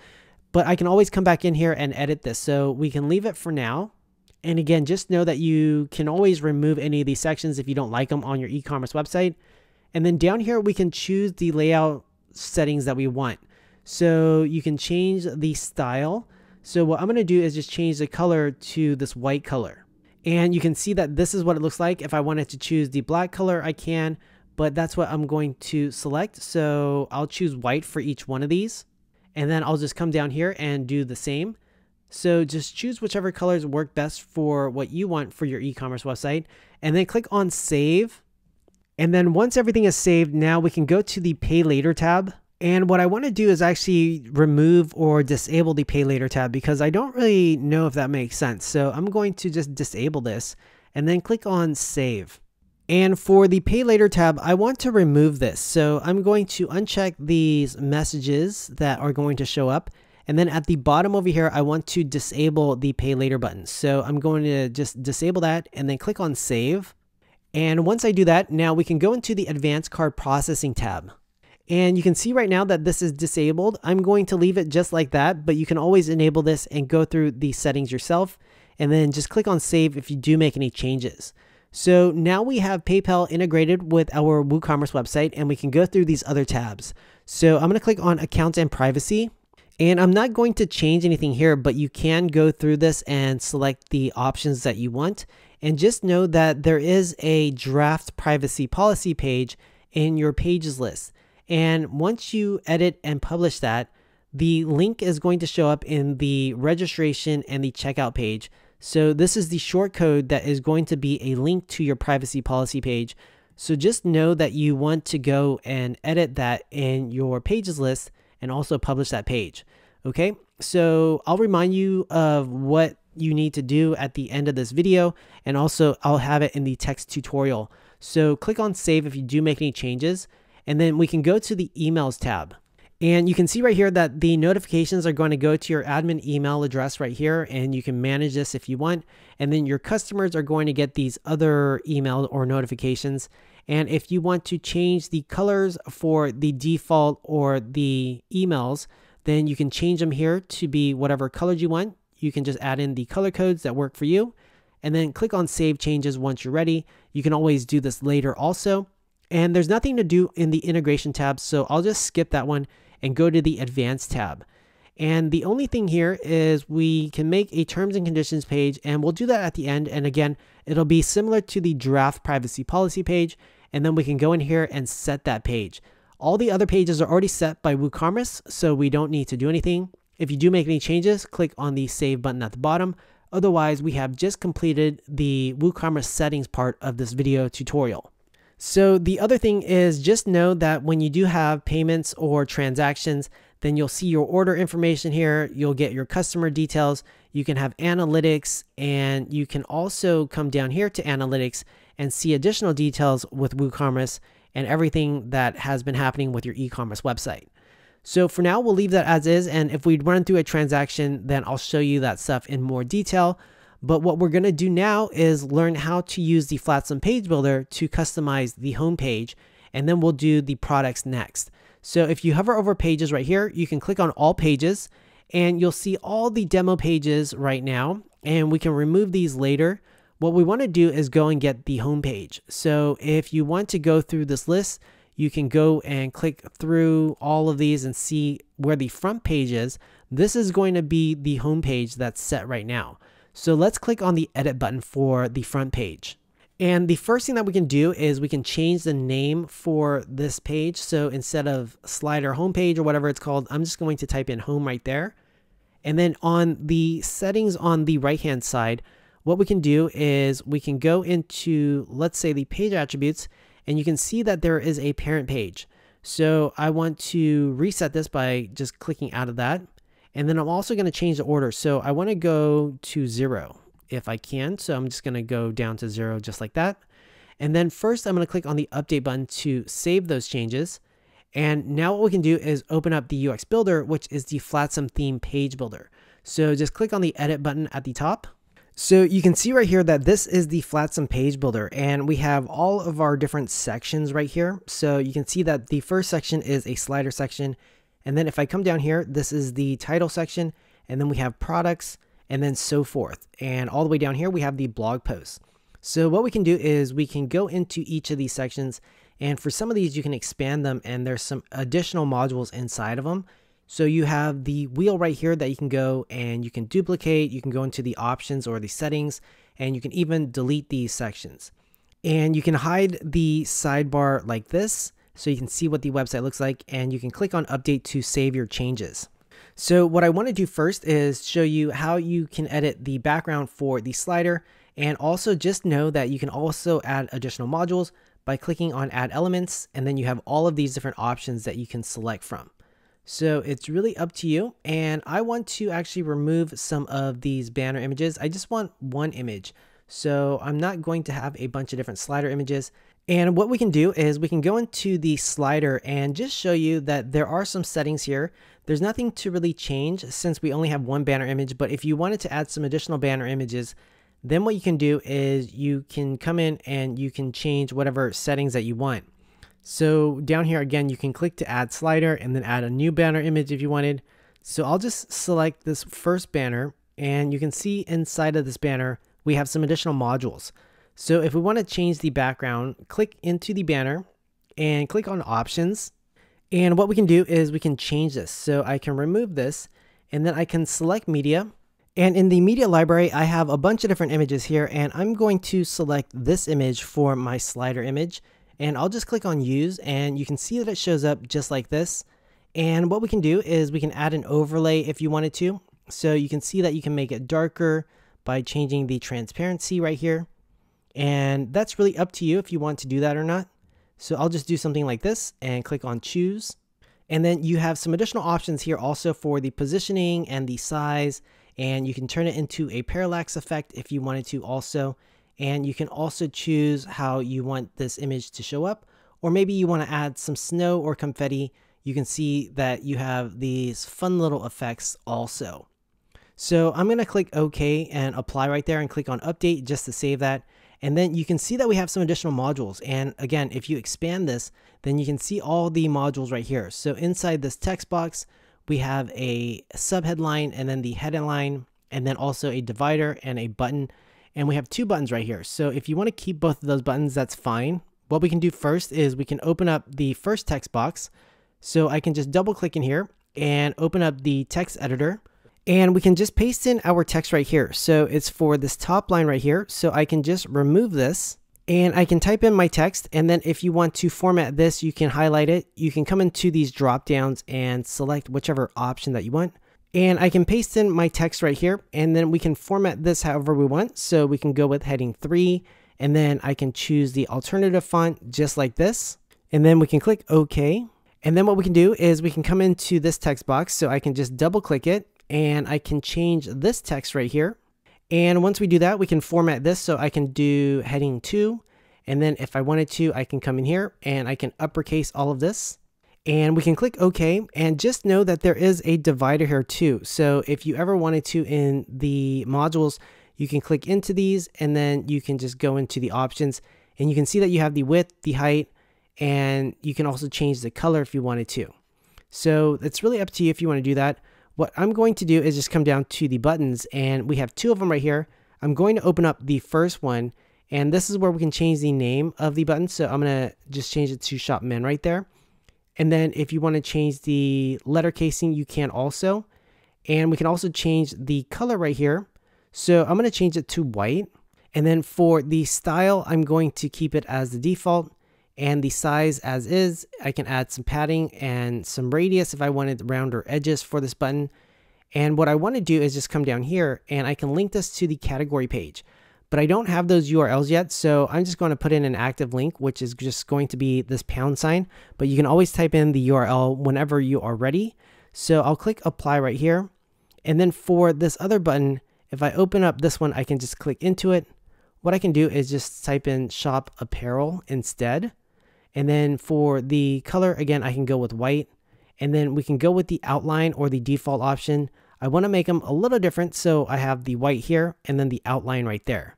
A: but I can always come back in here and edit this. So we can leave it for now and again, just know that you can always remove any of these sections if you don't like them on your e-commerce website. And then down here, we can choose the layout settings that we want. So you can change the style. So what I'm gonna do is just change the color to this white color. And you can see that this is what it looks like. If I wanted to choose the black color, I can, but that's what I'm going to select. So I'll choose white for each one of these. And then I'll just come down here and do the same. So just choose whichever colors work best for what you want for your e-commerce website and then click on save. And then once everything is saved, now we can go to the pay later tab. And what I want to do is actually remove or disable the pay later tab because I don't really know if that makes sense. So I'm going to just disable this and then click on save. And for the pay later tab, I want to remove this. So I'm going to uncheck these messages that are going to show up and then at the bottom over here, I want to disable the pay later button. So I'm going to just disable that and then click on save. And once I do that, now we can go into the advanced card processing tab. And you can see right now that this is disabled. I'm going to leave it just like that, but you can always enable this and go through the settings yourself. And then just click on save if you do make any changes. So now we have PayPal integrated with our WooCommerce website and we can go through these other tabs. So I'm gonna click on accounts and privacy and I'm not going to change anything here, but you can go through this and select the options that you want. And just know that there is a draft privacy policy page in your pages list. And once you edit and publish that, the link is going to show up in the registration and the checkout page. So this is the shortcode that is going to be a link to your privacy policy page. So just know that you want to go and edit that in your pages list and also publish that page. Okay, so I'll remind you of what you need to do at the end of this video and also I'll have it in the text tutorial. So click on save if you do make any changes and then we can go to the emails tab. And you can see right here that the notifications are going to go to your admin email address right here, and you can manage this if you want. And then your customers are going to get these other email or notifications. And if you want to change the colors for the default or the emails, then you can change them here to be whatever colors you want. You can just add in the color codes that work for you and then click on save changes once you're ready. You can always do this later also. And there's nothing to do in the integration tab, so I'll just skip that one and go to the advanced tab. And the only thing here is we can make a terms and conditions page and we'll do that at the end. And again, it'll be similar to the draft privacy policy page and then we can go in here and set that page. All the other pages are already set by WooCommerce, so we don't need to do anything. If you do make any changes, click on the save button at the bottom. Otherwise, we have just completed the WooCommerce settings part of this video tutorial. So the other thing is just know that when you do have payments or transactions, then you'll see your order information here. You'll get your customer details. You can have analytics and you can also come down here to analytics and see additional details with WooCommerce and everything that has been happening with your e-commerce website. So for now, we'll leave that as is. And if we run through a transaction, then I'll show you that stuff in more detail. But what we're going to do now is learn how to use the Flatsum page builder to customize the home page. And then we'll do the products next. So if you hover over pages right here, you can click on all pages and you'll see all the demo pages right now. And we can remove these later what we want to do is go and get the home page. So if you want to go through this list, you can go and click through all of these and see where the front page is. This is going to be the home page that's set right now. So let's click on the edit button for the front page. And the first thing that we can do is we can change the name for this page. So instead of slider homepage or whatever it's called, I'm just going to type in home right there. And then on the settings on the right hand side, what we can do is we can go into, let's say the page attributes, and you can see that there is a parent page. So I want to reset this by just clicking out of that. And then I'm also going to change the order. So I want to go to zero if I can. So I'm just going to go down to zero just like that. And then first I'm going to click on the update button to save those changes. And now what we can do is open up the UX builder, which is the Flatsome theme page builder. So just click on the edit button at the top so you can see right here that this is the Flatsum page builder and we have all of our different sections right here. So you can see that the first section is a slider section. And then if I come down here, this is the title section and then we have products and then so forth. And all the way down here, we have the blog posts. So what we can do is we can go into each of these sections and for some of these, you can expand them and there's some additional modules inside of them. So you have the wheel right here that you can go and you can duplicate, you can go into the options or the settings, and you can even delete these sections. And you can hide the sidebar like this so you can see what the website looks like and you can click on update to save your changes. So what I want to do first is show you how you can edit the background for the slider and also just know that you can also add additional modules by clicking on add elements and then you have all of these different options that you can select from. So it's really up to you. And I want to actually remove some of these banner images. I just want one image. So I'm not going to have a bunch of different slider images. And what we can do is we can go into the slider and just show you that there are some settings here. There's nothing to really change since we only have one banner image, but if you wanted to add some additional banner images, then what you can do is you can come in and you can change whatever settings that you want. So down here again, you can click to add slider and then add a new banner image if you wanted. So I'll just select this first banner and you can see inside of this banner, we have some additional modules. So if we want to change the background, click into the banner and click on options. And what we can do is we can change this. So I can remove this and then I can select media. And in the media library, I have a bunch of different images here and I'm going to select this image for my slider image and I'll just click on use and you can see that it shows up just like this. And what we can do is we can add an overlay if you wanted to. So you can see that you can make it darker by changing the transparency right here. And that's really up to you if you want to do that or not. So I'll just do something like this and click on choose. And then you have some additional options here also for the positioning and the size. And you can turn it into a parallax effect if you wanted to also. And you can also choose how you want this image to show up, or maybe you want to add some snow or confetti. You can see that you have these fun little effects also. So I'm going to click OK and apply right there and click on update just to save that. And then you can see that we have some additional modules. And again, if you expand this, then you can see all the modules right here. So inside this text box, we have a subheadline and then the headline and then also a divider and a button and we have two buttons right here. So if you want to keep both of those buttons, that's fine. What we can do first is we can open up the first text box. So I can just double click in here and open up the text editor and we can just paste in our text right here. So it's for this top line right here. So I can just remove this and I can type in my text. And then if you want to format this, you can highlight it. You can come into these drop downs and select whichever option that you want. And I can paste in my text right here, and then we can format this however we want. So we can go with heading three, and then I can choose the alternative font just like this. And then we can click OK. And then what we can do is we can come into this text box. So I can just double click it and I can change this text right here. And once we do that, we can format this. So I can do heading two. And then if I wanted to, I can come in here and I can uppercase all of this and we can click OK and just know that there is a divider here too. So if you ever wanted to in the modules, you can click into these and then you can just go into the options and you can see that you have the width, the height, and you can also change the color if you wanted to. So it's really up to you if you want to do that. What I'm going to do is just come down to the buttons and we have two of them right here. I'm going to open up the first one and this is where we can change the name of the button. So I'm going to just change it to Shop Men right there. And then if you want to change the letter casing, you can also. And we can also change the color right here. So I'm going to change it to white. And then for the style, I'm going to keep it as the default and the size as is. I can add some padding and some radius if I wanted rounder edges for this button. And what I want to do is just come down here and I can link this to the category page but I don't have those URLs yet. So I'm just going to put in an active link, which is just going to be this pound sign, but you can always type in the URL whenever you are ready. So I'll click apply right here. And then for this other button, if I open up this one, I can just click into it. What I can do is just type in shop apparel instead. And then for the color, again, I can go with white. And then we can go with the outline or the default option. I want to make them a little different. So I have the white here and then the outline right there.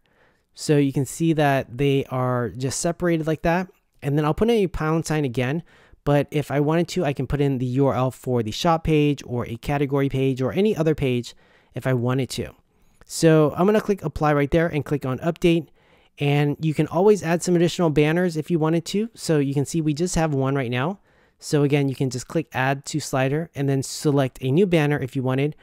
A: So you can see that they are just separated like that. And then I'll put in a pound sign again. But if I wanted to, I can put in the URL for the shop page or a category page or any other page if I wanted to. So I'm going to click apply right there and click on update. And you can always add some additional banners if you wanted to. So you can see we just have one right now. So again, you can just click add to slider and then select a new banner if you wanted,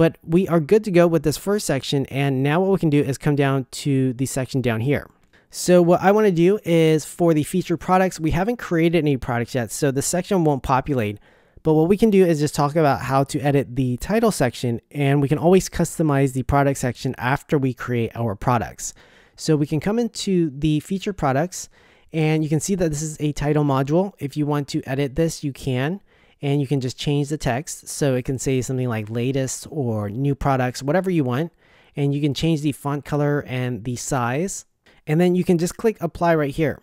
A: but we are good to go with this first section. And now what we can do is come down to the section down here. So what I want to do is for the feature products, we haven't created any products yet, so the section won't populate. But what we can do is just talk about how to edit the title section and we can always customize the product section after we create our products. So we can come into the feature products and you can see that this is a title module. If you want to edit this, you can and you can just change the text so it can say something like latest or new products, whatever you want. And you can change the font color and the size. And then you can just click apply right here.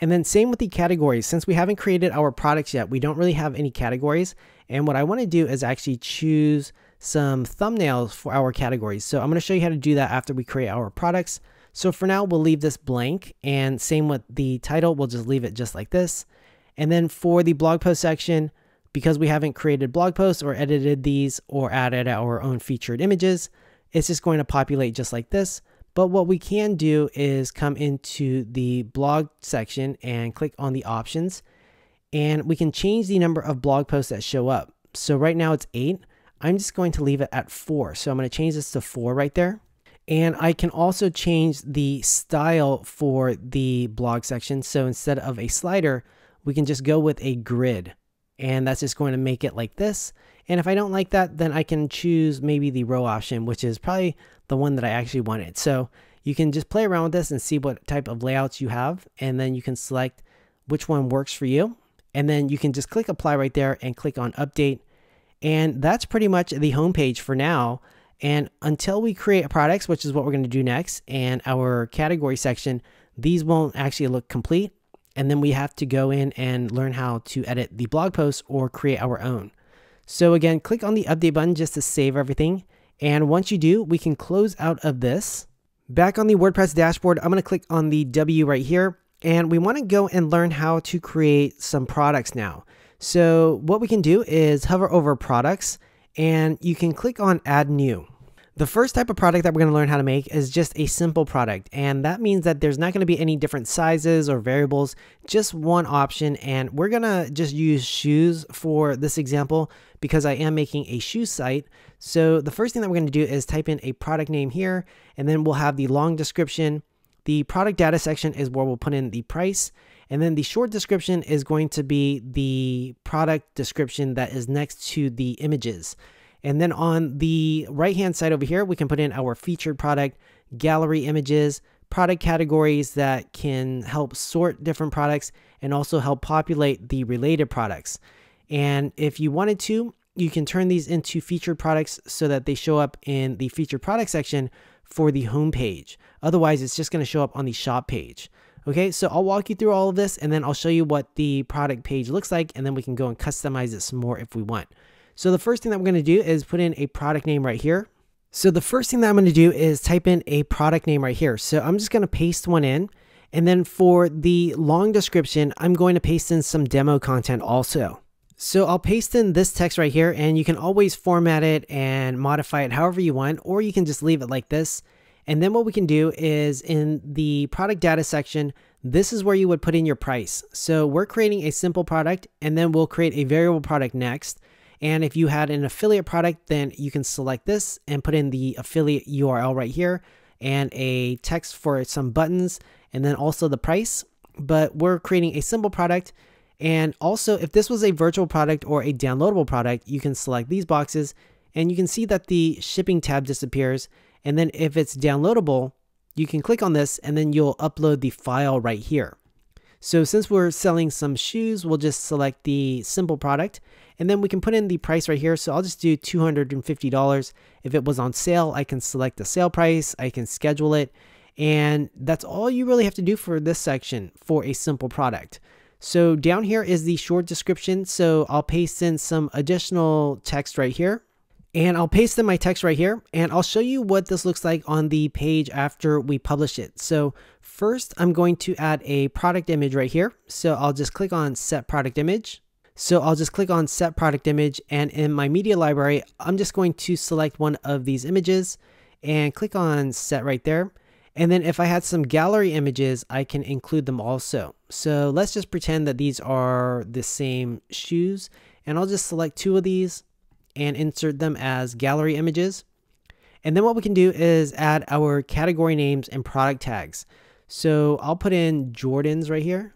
A: And then same with the categories. Since we haven't created our products yet, we don't really have any categories. And what I want to do is actually choose some thumbnails for our categories. So I'm going to show you how to do that after we create our products. So for now, we'll leave this blank and same with the title, we'll just leave it just like this. And then for the blog post section, because we haven't created blog posts or edited these or added our own featured images, it's just going to populate just like this. But what we can do is come into the blog section and click on the options and we can change the number of blog posts that show up. So right now it's eight. I'm just going to leave it at four. So I'm going to change this to four right there. And I can also change the style for the blog section. So instead of a slider, we can just go with a grid and that's just going to make it like this. And if I don't like that, then I can choose maybe the row option, which is probably the one that I actually wanted. So you can just play around with this and see what type of layouts you have, and then you can select which one works for you. And then you can just click apply right there and click on update. And that's pretty much the homepage for now. And until we create products, which is what we're going to do next, and our category section, these won't actually look complete and then we have to go in and learn how to edit the blog post or create our own. So again, click on the update button just to save everything. And once you do, we can close out of this. Back on the WordPress dashboard, I'm gonna click on the W right here, and we wanna go and learn how to create some products now. So what we can do is hover over products, and you can click on add new. The first type of product that we're going to learn how to make is just a simple product. And that means that there's not going to be any different sizes or variables, just one option. And we're going to just use shoes for this example because I am making a shoe site. So the first thing that we're going to do is type in a product name here, and then we'll have the long description. The product data section is where we'll put in the price. And then the short description is going to be the product description that is next to the images. And then on the right hand side over here, we can put in our featured product, gallery images, product categories that can help sort different products and also help populate the related products. And if you wanted to, you can turn these into featured products so that they show up in the featured product section for the home page. Otherwise, it's just going to show up on the shop page. Okay, so I'll walk you through all of this and then I'll show you what the product page looks like and then we can go and customize it some more if we want. So the first thing that we're going to do is put in a product name right here. So the first thing that I'm going to do is type in a product name right here. So I'm just going to paste one in. And then for the long description, I'm going to paste in some demo content also. So I'll paste in this text right here and you can always format it and modify it however you want, or you can just leave it like this. And then what we can do is in the product data section, this is where you would put in your price. So we're creating a simple product and then we'll create a variable product next. And if you had an affiliate product, then you can select this and put in the affiliate URL right here and a text for some buttons and then also the price. But we're creating a simple product. And also, if this was a virtual product or a downloadable product, you can select these boxes and you can see that the shipping tab disappears. And then if it's downloadable, you can click on this and then you'll upload the file right here. So since we're selling some shoes, we'll just select the simple product and then we can put in the price right here. So I'll just do $250. If it was on sale, I can select the sale price, I can schedule it. And that's all you really have to do for this section for a simple product. So down here is the short description. So I'll paste in some additional text right here and I'll paste in my text right here and I'll show you what this looks like on the page after we publish it. So First, I'm going to add a product image right here. So I'll just click on set product image. So I'll just click on set product image and in my media library, I'm just going to select one of these images and click on set right there. And then if I had some gallery images, I can include them also. So let's just pretend that these are the same shoes and I'll just select two of these and insert them as gallery images. And then what we can do is add our category names and product tags. So I'll put in Jordans right here.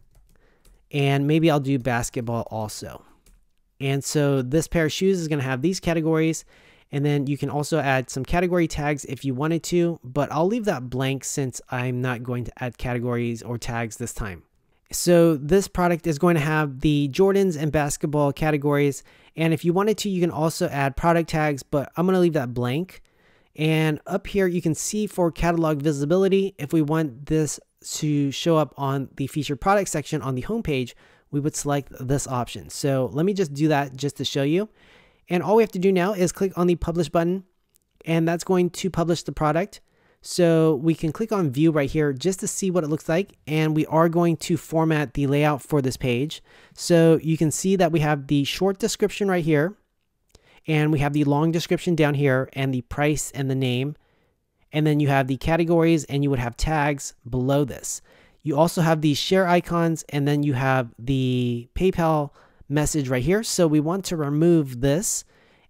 A: And maybe I'll do basketball also. And so this pair of shoes is going to have these categories. And then you can also add some category tags if you wanted to, but I'll leave that blank since I'm not going to add categories or tags this time. So this product is going to have the Jordans and basketball categories. And if you wanted to, you can also add product tags, but I'm going to leave that blank. And up here, you can see for catalog visibility, if we want this to show up on the featured product section on the homepage, we would select this option. So let me just do that just to show you. And all we have to do now is click on the publish button and that's going to publish the product. So we can click on view right here just to see what it looks like. And we are going to format the layout for this page. So you can see that we have the short description right here. And we have the long description down here and the price and the name. And then you have the categories and you would have tags below this. You also have the share icons and then you have the PayPal message right here. So we want to remove this.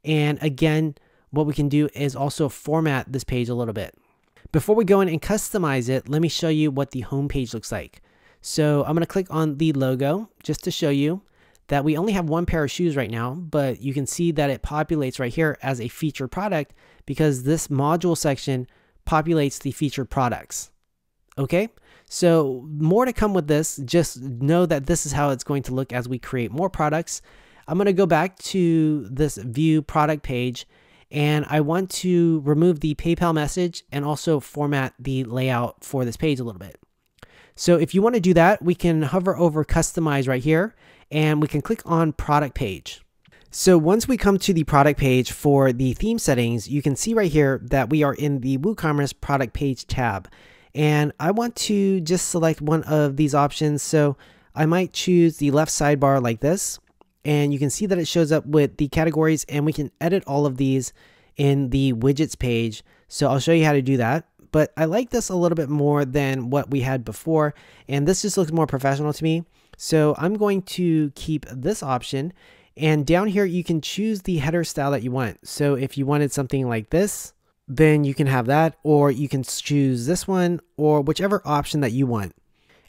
A: And again, what we can do is also format this page a little bit. Before we go in and customize it, let me show you what the home page looks like. So I'm going to click on the logo just to show you that we only have one pair of shoes right now, but you can see that it populates right here as a featured product because this module section populates the featured products. Okay, so more to come with this. Just know that this is how it's going to look as we create more products. I'm going to go back to this view product page and I want to remove the PayPal message and also format the layout for this page a little bit. So if you want to do that, we can hover over customize right here and we can click on product page. So once we come to the product page for the theme settings, you can see right here that we are in the WooCommerce product page tab. And I want to just select one of these options. So I might choose the left sidebar like this. And you can see that it shows up with the categories and we can edit all of these in the widgets page. So I'll show you how to do that. But I like this a little bit more than what we had before. And this just looks more professional to me. So I'm going to keep this option. And down here, you can choose the header style that you want. So if you wanted something like this, then you can have that, or you can choose this one, or whichever option that you want.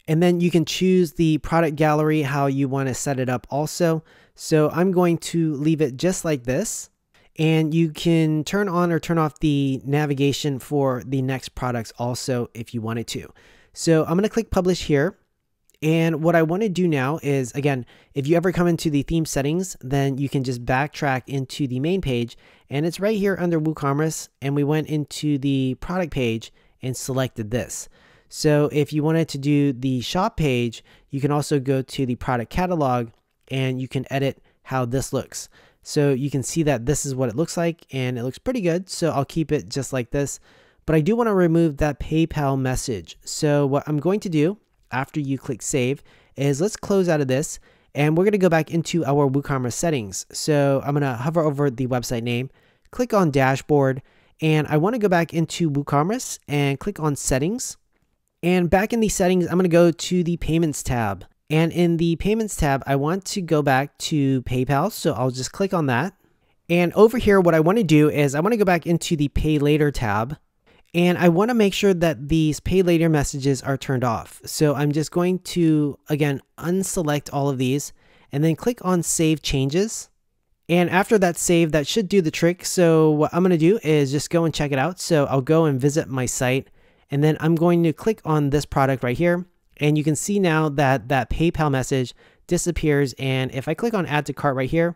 A: And then you can choose the product gallery, how you want to set it up also. So I'm going to leave it just like this. And you can turn on or turn off the navigation for the next products also if you wanted to. So I'm going to click publish here. And what I want to do now is, again, if you ever come into the theme settings, then you can just backtrack into the main page. And it's right here under WooCommerce. And we went into the product page and selected this. So if you wanted to do the shop page, you can also go to the product catalog and you can edit how this looks. So you can see that this is what it looks like and it looks pretty good. So I'll keep it just like this. But I do want to remove that PayPal message. So what I'm going to do after you click save is let's close out of this and we're going to go back into our WooCommerce settings. So I'm going to hover over the website name, click on dashboard, and I want to go back into WooCommerce and click on settings. And back in the settings, I'm going to go to the payments tab. And in the payments tab, I want to go back to PayPal. So I'll just click on that. And over here, what I want to do is I want to go back into the pay later tab and I want to make sure that these pay later messages are turned off. So I'm just going to, again, unselect all of these and then click on save changes. And after that save, that should do the trick. So what I'm going to do is just go and check it out. So I'll go and visit my site and then I'm going to click on this product right here. And you can see now that that PayPal message disappears. And if I click on add to cart right here,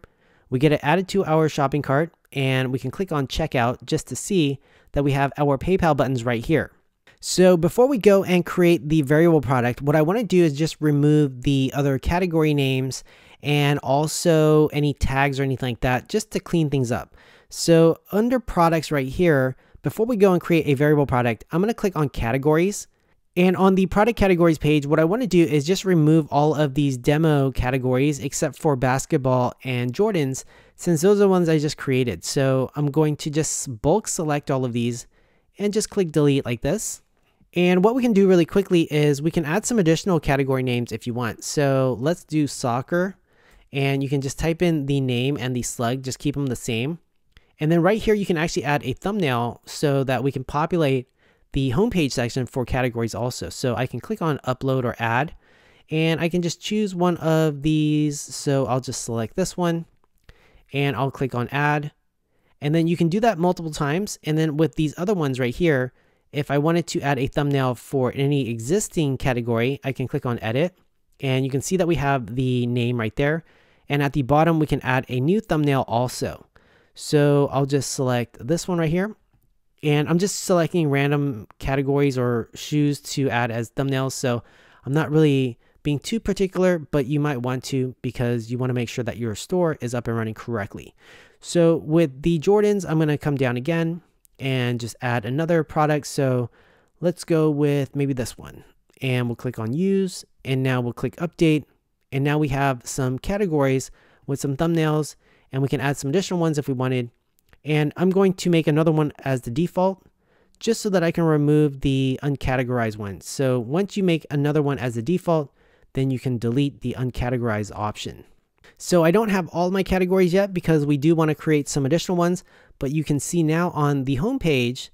A: we get it added to our shopping cart and we can click on checkout just to see that we have our PayPal buttons right here. So before we go and create the variable product, what I want to do is just remove the other category names and also any tags or anything like that just to clean things up. So under products right here, before we go and create a variable product, I'm going to click on categories. And on the product categories page, what I want to do is just remove all of these demo categories except for basketball and Jordans since those are the ones I just created. So I'm going to just bulk select all of these and just click delete like this. And what we can do really quickly is we can add some additional category names if you want. So let's do soccer and you can just type in the name and the slug, just keep them the same. And then right here, you can actually add a thumbnail so that we can populate the homepage section for categories also. So I can click on upload or add and I can just choose one of these. So I'll just select this one and I'll click on add. And then you can do that multiple times. And then with these other ones right here, if I wanted to add a thumbnail for any existing category, I can click on edit and you can see that we have the name right there. And at the bottom, we can add a new thumbnail also. So I'll just select this one right here. And I'm just selecting random categories or shoes to add as thumbnails. So I'm not really being too particular, but you might want to because you want to make sure that your store is up and running correctly. So with the Jordans, I'm going to come down again and just add another product. So let's go with maybe this one and we'll click on use and now we'll click update. And now we have some categories with some thumbnails and we can add some additional ones if we wanted. And I'm going to make another one as the default just so that I can remove the uncategorized ones. So once you make another one as the default, then you can delete the uncategorized option. So I don't have all my categories yet because we do want to create some additional ones, but you can see now on the home page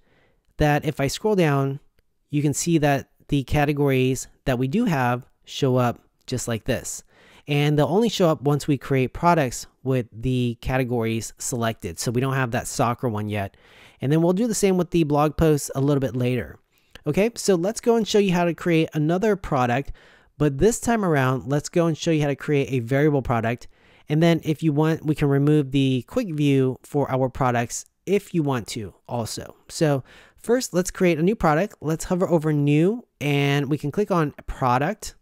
A: that if I scroll down, you can see that the categories that we do have show up just like this. And they'll only show up once we create products with the categories selected. So we don't have that soccer one yet. And then we'll do the same with the blog posts a little bit later. Okay, so let's go and show you how to create another product but this time around, let's go and show you how to create a variable product. And then if you want, we can remove the quick view for our products if you want to also. So first, let's create a new product. Let's hover over new and we can click on product.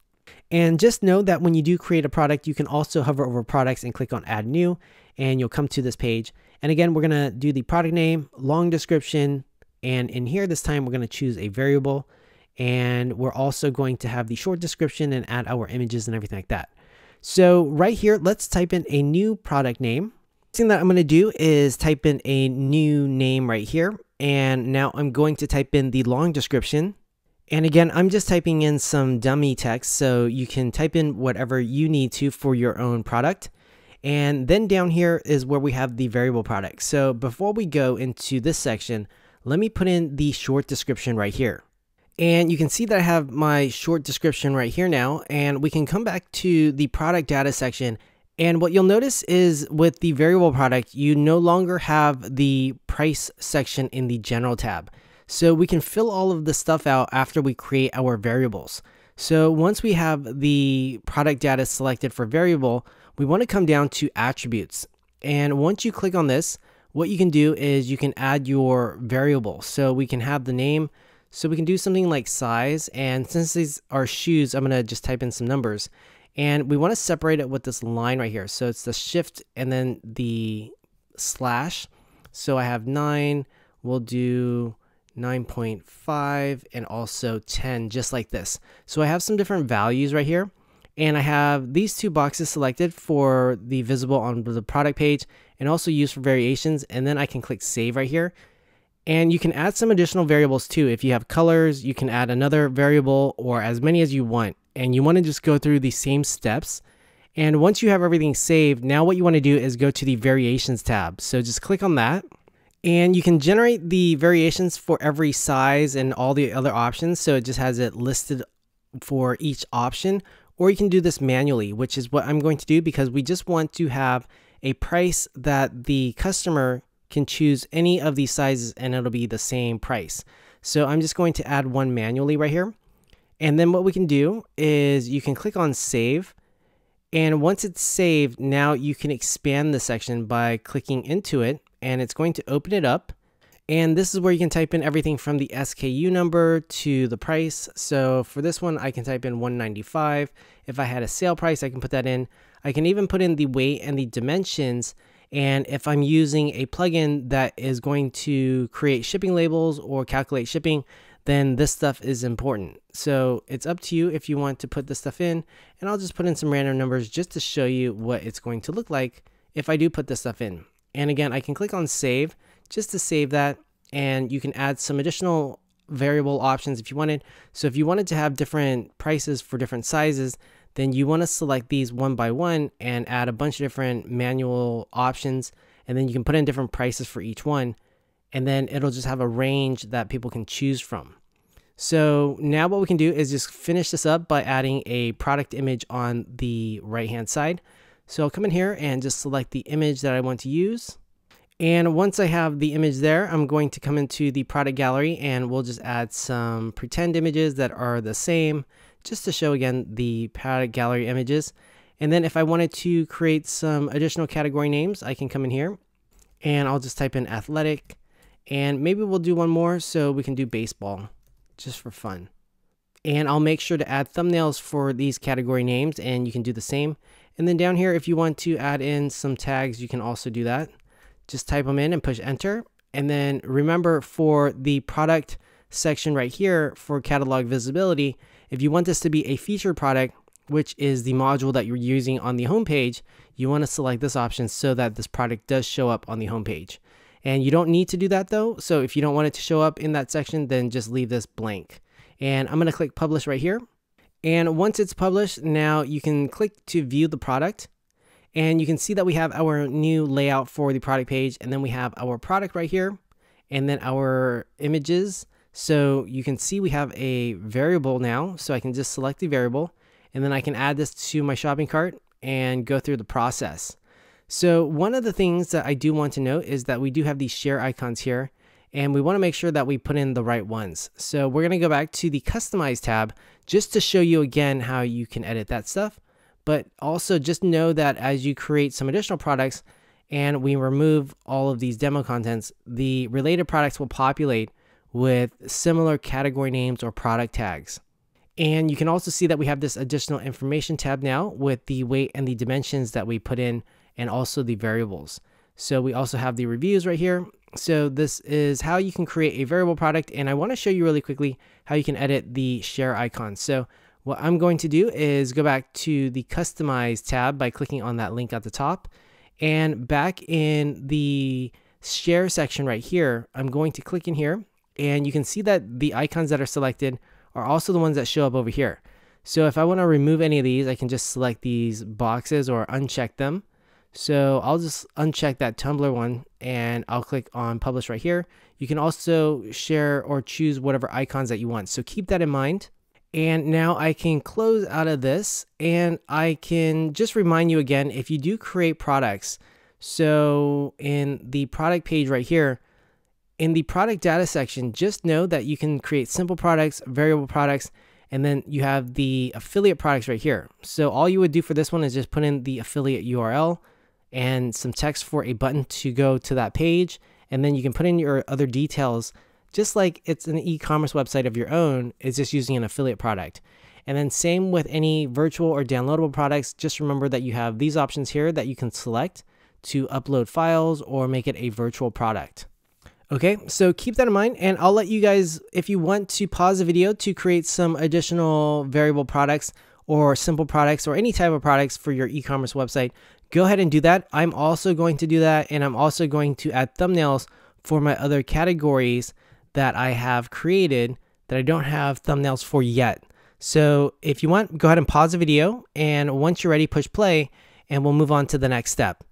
A: And just know that when you do create a product, you can also hover over products and click on add new and you'll come to this page. And again, we're gonna do the product name, long description, and in here this time, we're gonna choose a variable and we're also going to have the short description and add our images and everything like that. So right here, let's type in a new product name. Thing that I'm going to do is type in a new name right here. And now I'm going to type in the long description. And again, I'm just typing in some dummy text. So you can type in whatever you need to for your own product. And then down here is where we have the variable product. So before we go into this section, let me put in the short description right here. And you can see that I have my short description right here now, and we can come back to the product data section. And what you'll notice is with the variable product, you no longer have the price section in the general tab. So we can fill all of this stuff out after we create our variables. So once we have the product data selected for variable, we want to come down to attributes. And once you click on this, what you can do is you can add your variable. So we can have the name, so we can do something like size, and since these are shoes, I'm gonna just type in some numbers. And we wanna separate it with this line right here. So it's the shift and then the slash. So I have nine, we'll do 9.5 and also 10, just like this. So I have some different values right here. And I have these two boxes selected for the visible on the product page and also used for variations. And then I can click save right here. And you can add some additional variables too. If you have colors, you can add another variable or as many as you want. And you want to just go through the same steps. And once you have everything saved, now what you want to do is go to the variations tab. So just click on that and you can generate the variations for every size and all the other options. So it just has it listed for each option, or you can do this manually, which is what I'm going to do because we just want to have a price that the customer can choose any of these sizes and it'll be the same price. So I'm just going to add one manually right here. And then what we can do is you can click on save. And once it's saved, now you can expand the section by clicking into it and it's going to open it up. And this is where you can type in everything from the SKU number to the price. So for this one, I can type in 195. If I had a sale price, I can put that in. I can even put in the weight and the dimensions and if I'm using a plugin that is going to create shipping labels or calculate shipping, then this stuff is important. So it's up to you if you want to put this stuff in. And I'll just put in some random numbers just to show you what it's going to look like if I do put this stuff in. And again, I can click on save just to save that. And you can add some additional variable options if you wanted. So if you wanted to have different prices for different sizes, then you want to select these one by one and add a bunch of different manual options. And then you can put in different prices for each one. And then it'll just have a range that people can choose from. So now what we can do is just finish this up by adding a product image on the right hand side. So I'll come in here and just select the image that I want to use. And once I have the image there, I'm going to come into the product gallery and we'll just add some pretend images that are the same just to show again the product gallery images. And then if I wanted to create some additional category names, I can come in here and I'll just type in athletic and maybe we'll do one more so we can do baseball just for fun. And I'll make sure to add thumbnails for these category names and you can do the same. And then down here, if you want to add in some tags, you can also do that. Just type them in and push enter. And then remember for the product section right here for catalog visibility, if you want this to be a feature product, which is the module that you're using on the homepage, you want to select this option so that this product does show up on the homepage. And you don't need to do that though. So if you don't want it to show up in that section, then just leave this blank. And I'm going to click publish right here. And once it's published, now you can click to view the product and you can see that we have our new layout for the product page and then we have our product right here and then our images so you can see we have a variable now. So I can just select the variable and then I can add this to my shopping cart and go through the process. So one of the things that I do want to note is that we do have these share icons here and we want to make sure that we put in the right ones. So we're going to go back to the customize tab just to show you again how you can edit that stuff. But also just know that as you create some additional products and we remove all of these demo contents, the related products will populate with similar category names or product tags. And you can also see that we have this additional information tab now with the weight and the dimensions that we put in and also the variables. So we also have the reviews right here. So this is how you can create a variable product. And I wanna show you really quickly how you can edit the share icon. So what I'm going to do is go back to the customize tab by clicking on that link at the top. And back in the share section right here, I'm going to click in here and you can see that the icons that are selected are also the ones that show up over here. So if I want to remove any of these, I can just select these boxes or uncheck them. So I'll just uncheck that Tumblr one and I'll click on publish right here. You can also share or choose whatever icons that you want. So keep that in mind. And now I can close out of this and I can just remind you again, if you do create products, so in the product page right here, in the product data section, just know that you can create simple products, variable products, and then you have the affiliate products right here. So all you would do for this one is just put in the affiliate URL and some text for a button to go to that page. And then you can put in your other details, just like it's an e-commerce website of your own, it's just using an affiliate product. And then same with any virtual or downloadable products, just remember that you have these options here that you can select to upload files or make it a virtual product. Okay, so keep that in mind and I'll let you guys, if you want to pause the video to create some additional variable products or simple products or any type of products for your e-commerce website, go ahead and do that. I'm also going to do that and I'm also going to add thumbnails for my other categories that I have created that I don't have thumbnails for yet. So if you want, go ahead and pause the video and once you're ready, push play and we'll move on to the next step.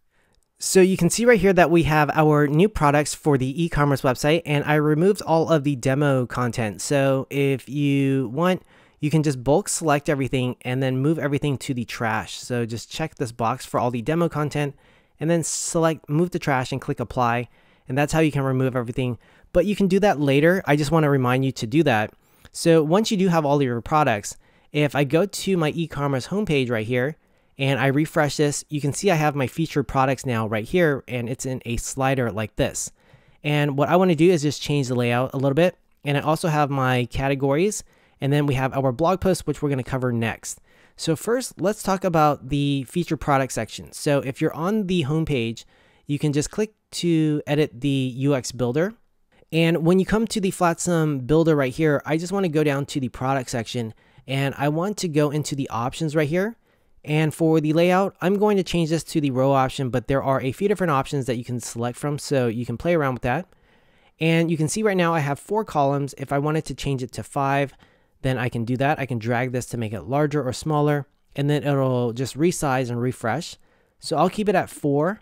A: So you can see right here that we have our new products for the e-commerce website and I removed all of the demo content. So if you want, you can just bulk select everything and then move everything to the trash. So just check this box for all the demo content and then select move to trash and click apply. And that's how you can remove everything. But you can do that later. I just want to remind you to do that. So once you do have all your products, if I go to my e-commerce homepage right here, and I refresh this, you can see I have my featured products now right here and it's in a slider like this. And what I want to do is just change the layout a little bit. And I also have my categories and then we have our blog post, which we're going to cover next. So first, let's talk about the featured product section. So if you're on the homepage, you can just click to edit the UX builder. And when you come to the Flatsum builder right here, I just want to go down to the product section and I want to go into the options right here and for the layout, I'm going to change this to the row option, but there are a few different options that you can select from, so you can play around with that. And you can see right now I have four columns. If I wanted to change it to five, then I can do that. I can drag this to make it larger or smaller, and then it'll just resize and refresh. So I'll keep it at four.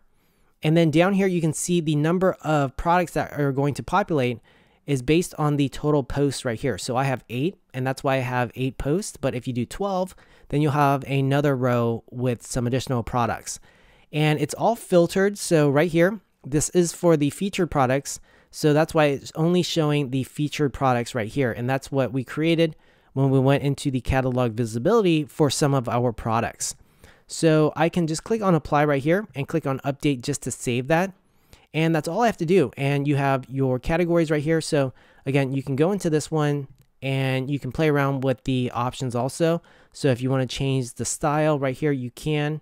A: And then down here, you can see the number of products that are going to populate is based on the total posts right here. So I have eight, and that's why I have eight posts. But if you do 12, then you'll have another row with some additional products. And it's all filtered. So right here, this is for the featured products. So that's why it's only showing the featured products right here. And that's what we created when we went into the catalog visibility for some of our products. So I can just click on apply right here and click on update just to save that. And that's all I have to do. And you have your categories right here. So again, you can go into this one and you can play around with the options also. So if you want to change the style right here, you can.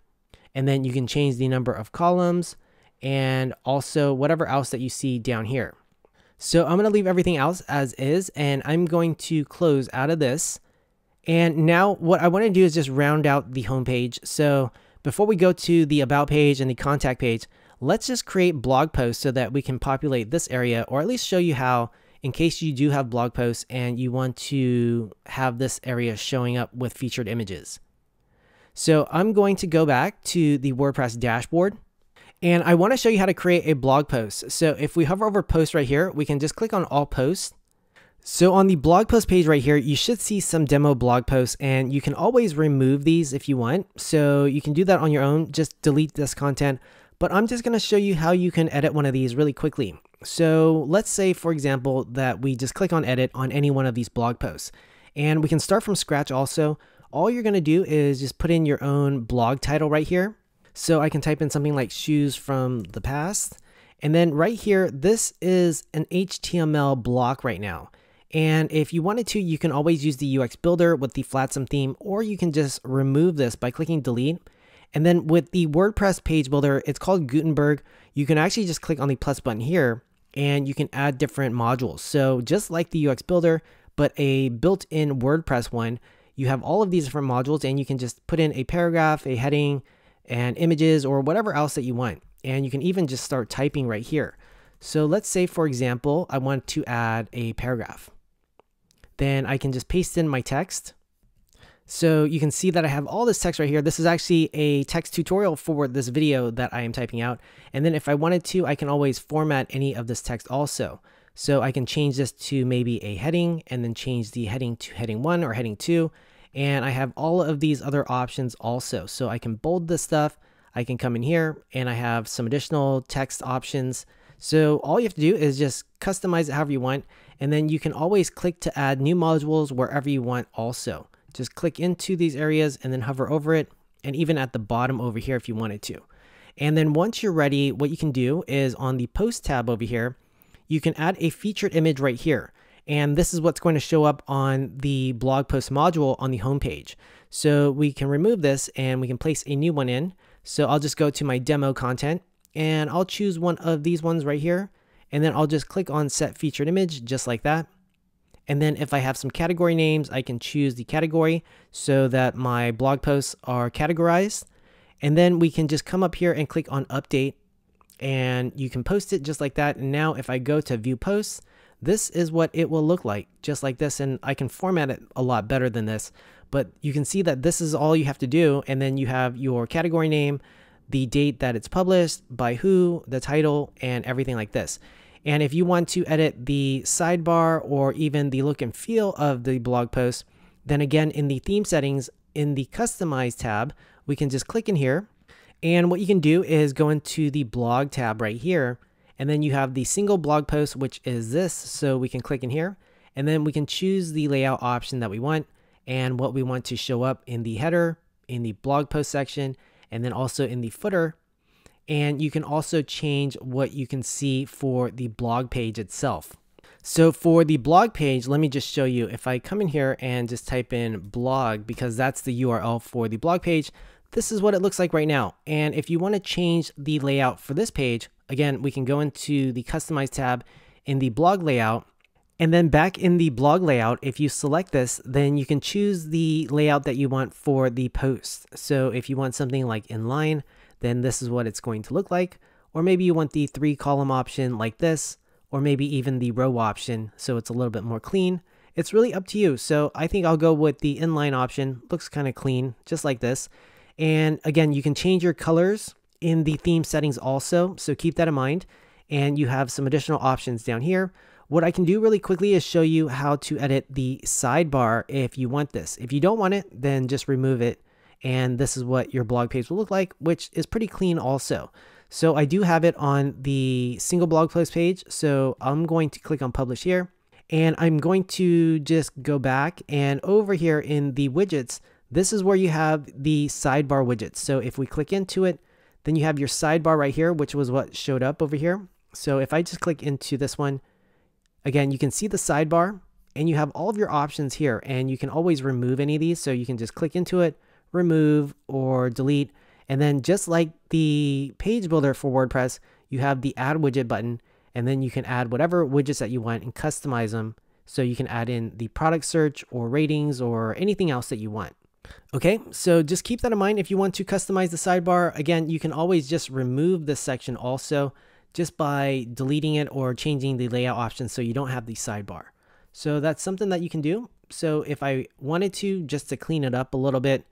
A: And then you can change the number of columns and also whatever else that you see down here. So I'm going to leave everything else as is and I'm going to close out of this. And now what I want to do is just round out the homepage. So before we go to the about page and the contact page, let's just create blog posts so that we can populate this area or at least show you how in case you do have blog posts and you want to have this area showing up with featured images. So I'm going to go back to the WordPress dashboard and I want to show you how to create a blog post. So if we hover over post right here, we can just click on all posts. So on the blog post page right here, you should see some demo blog posts and you can always remove these if you want. So you can do that on your own, just delete this content but I'm just going to show you how you can edit one of these really quickly. So let's say, for example, that we just click on edit on any one of these blog posts. And we can start from scratch also. All you're going to do is just put in your own blog title right here. So I can type in something like shoes from the past. And then right here, this is an HTML block right now. And if you wanted to, you can always use the UX builder with the flatsome theme, or you can just remove this by clicking delete and then with the WordPress page builder, it's called Gutenberg. You can actually just click on the plus button here and you can add different modules. So just like the UX builder, but a built-in WordPress one, you have all of these different modules and you can just put in a paragraph, a heading, and images or whatever else that you want. And you can even just start typing right here. So let's say, for example, I want to add a paragraph. Then I can just paste in my text so you can see that I have all this text right here. This is actually a text tutorial for this video that I am typing out. And then if I wanted to, I can always format any of this text also. So I can change this to maybe a heading and then change the heading to heading one or heading two. And I have all of these other options also. So I can bold this stuff. I can come in here and I have some additional text options. So all you have to do is just customize it however you want. And then you can always click to add new modules wherever you want also. Just click into these areas and then hover over it and even at the bottom over here if you wanted to. And then once you're ready, what you can do is on the post tab over here, you can add a featured image right here. And this is what's going to show up on the blog post module on the homepage. So we can remove this and we can place a new one in. So I'll just go to my demo content and I'll choose one of these ones right here. And then I'll just click on set featured image just like that. And then if I have some category names, I can choose the category so that my blog posts are categorized. And then we can just come up here and click on update and you can post it just like that. And now if I go to view posts, this is what it will look like, just like this. And I can format it a lot better than this, but you can see that this is all you have to do. And then you have your category name, the date that it's published, by who, the title, and everything like this. And if you want to edit the sidebar or even the look and feel of the blog post, then again, in the theme settings, in the customize tab, we can just click in here. And what you can do is go into the blog tab right here. And then you have the single blog post, which is this. So we can click in here and then we can choose the layout option that we want and what we want to show up in the header, in the blog post section, and then also in the footer and you can also change what you can see for the blog page itself. So for the blog page, let me just show you. If I come in here and just type in blog, because that's the URL for the blog page, this is what it looks like right now. And if you want to change the layout for this page, again, we can go into the customize tab in the blog layout. And then back in the blog layout, if you select this, then you can choose the layout that you want for the post. So if you want something like inline, then this is what it's going to look like. Or maybe you want the three column option like this, or maybe even the row option so it's a little bit more clean. It's really up to you. So I think I'll go with the inline option. Looks kind of clean, just like this. And again, you can change your colors in the theme settings also. So keep that in mind. And you have some additional options down here. What I can do really quickly is show you how to edit the sidebar if you want this. If you don't want it, then just remove it and this is what your blog page will look like, which is pretty clean also. So I do have it on the single blog post page. So I'm going to click on publish here and I'm going to just go back and over here in the widgets, this is where you have the sidebar widgets. So if we click into it, then you have your sidebar right here, which was what showed up over here. So if I just click into this one, again, you can see the sidebar and you have all of your options here and you can always remove any of these. So you can just click into it remove, or delete. And then just like the page builder for WordPress, you have the add widget button, and then you can add whatever widgets that you want and customize them. So you can add in the product search or ratings or anything else that you want. Okay, so just keep that in mind if you want to customize the sidebar. Again, you can always just remove this section also just by deleting it or changing the layout options so you don't have the sidebar. So that's something that you can do. So if I wanted to, just to clean it up a little bit,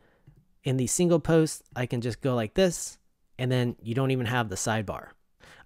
A: in the single post, I can just go like this, and then you don't even have the sidebar.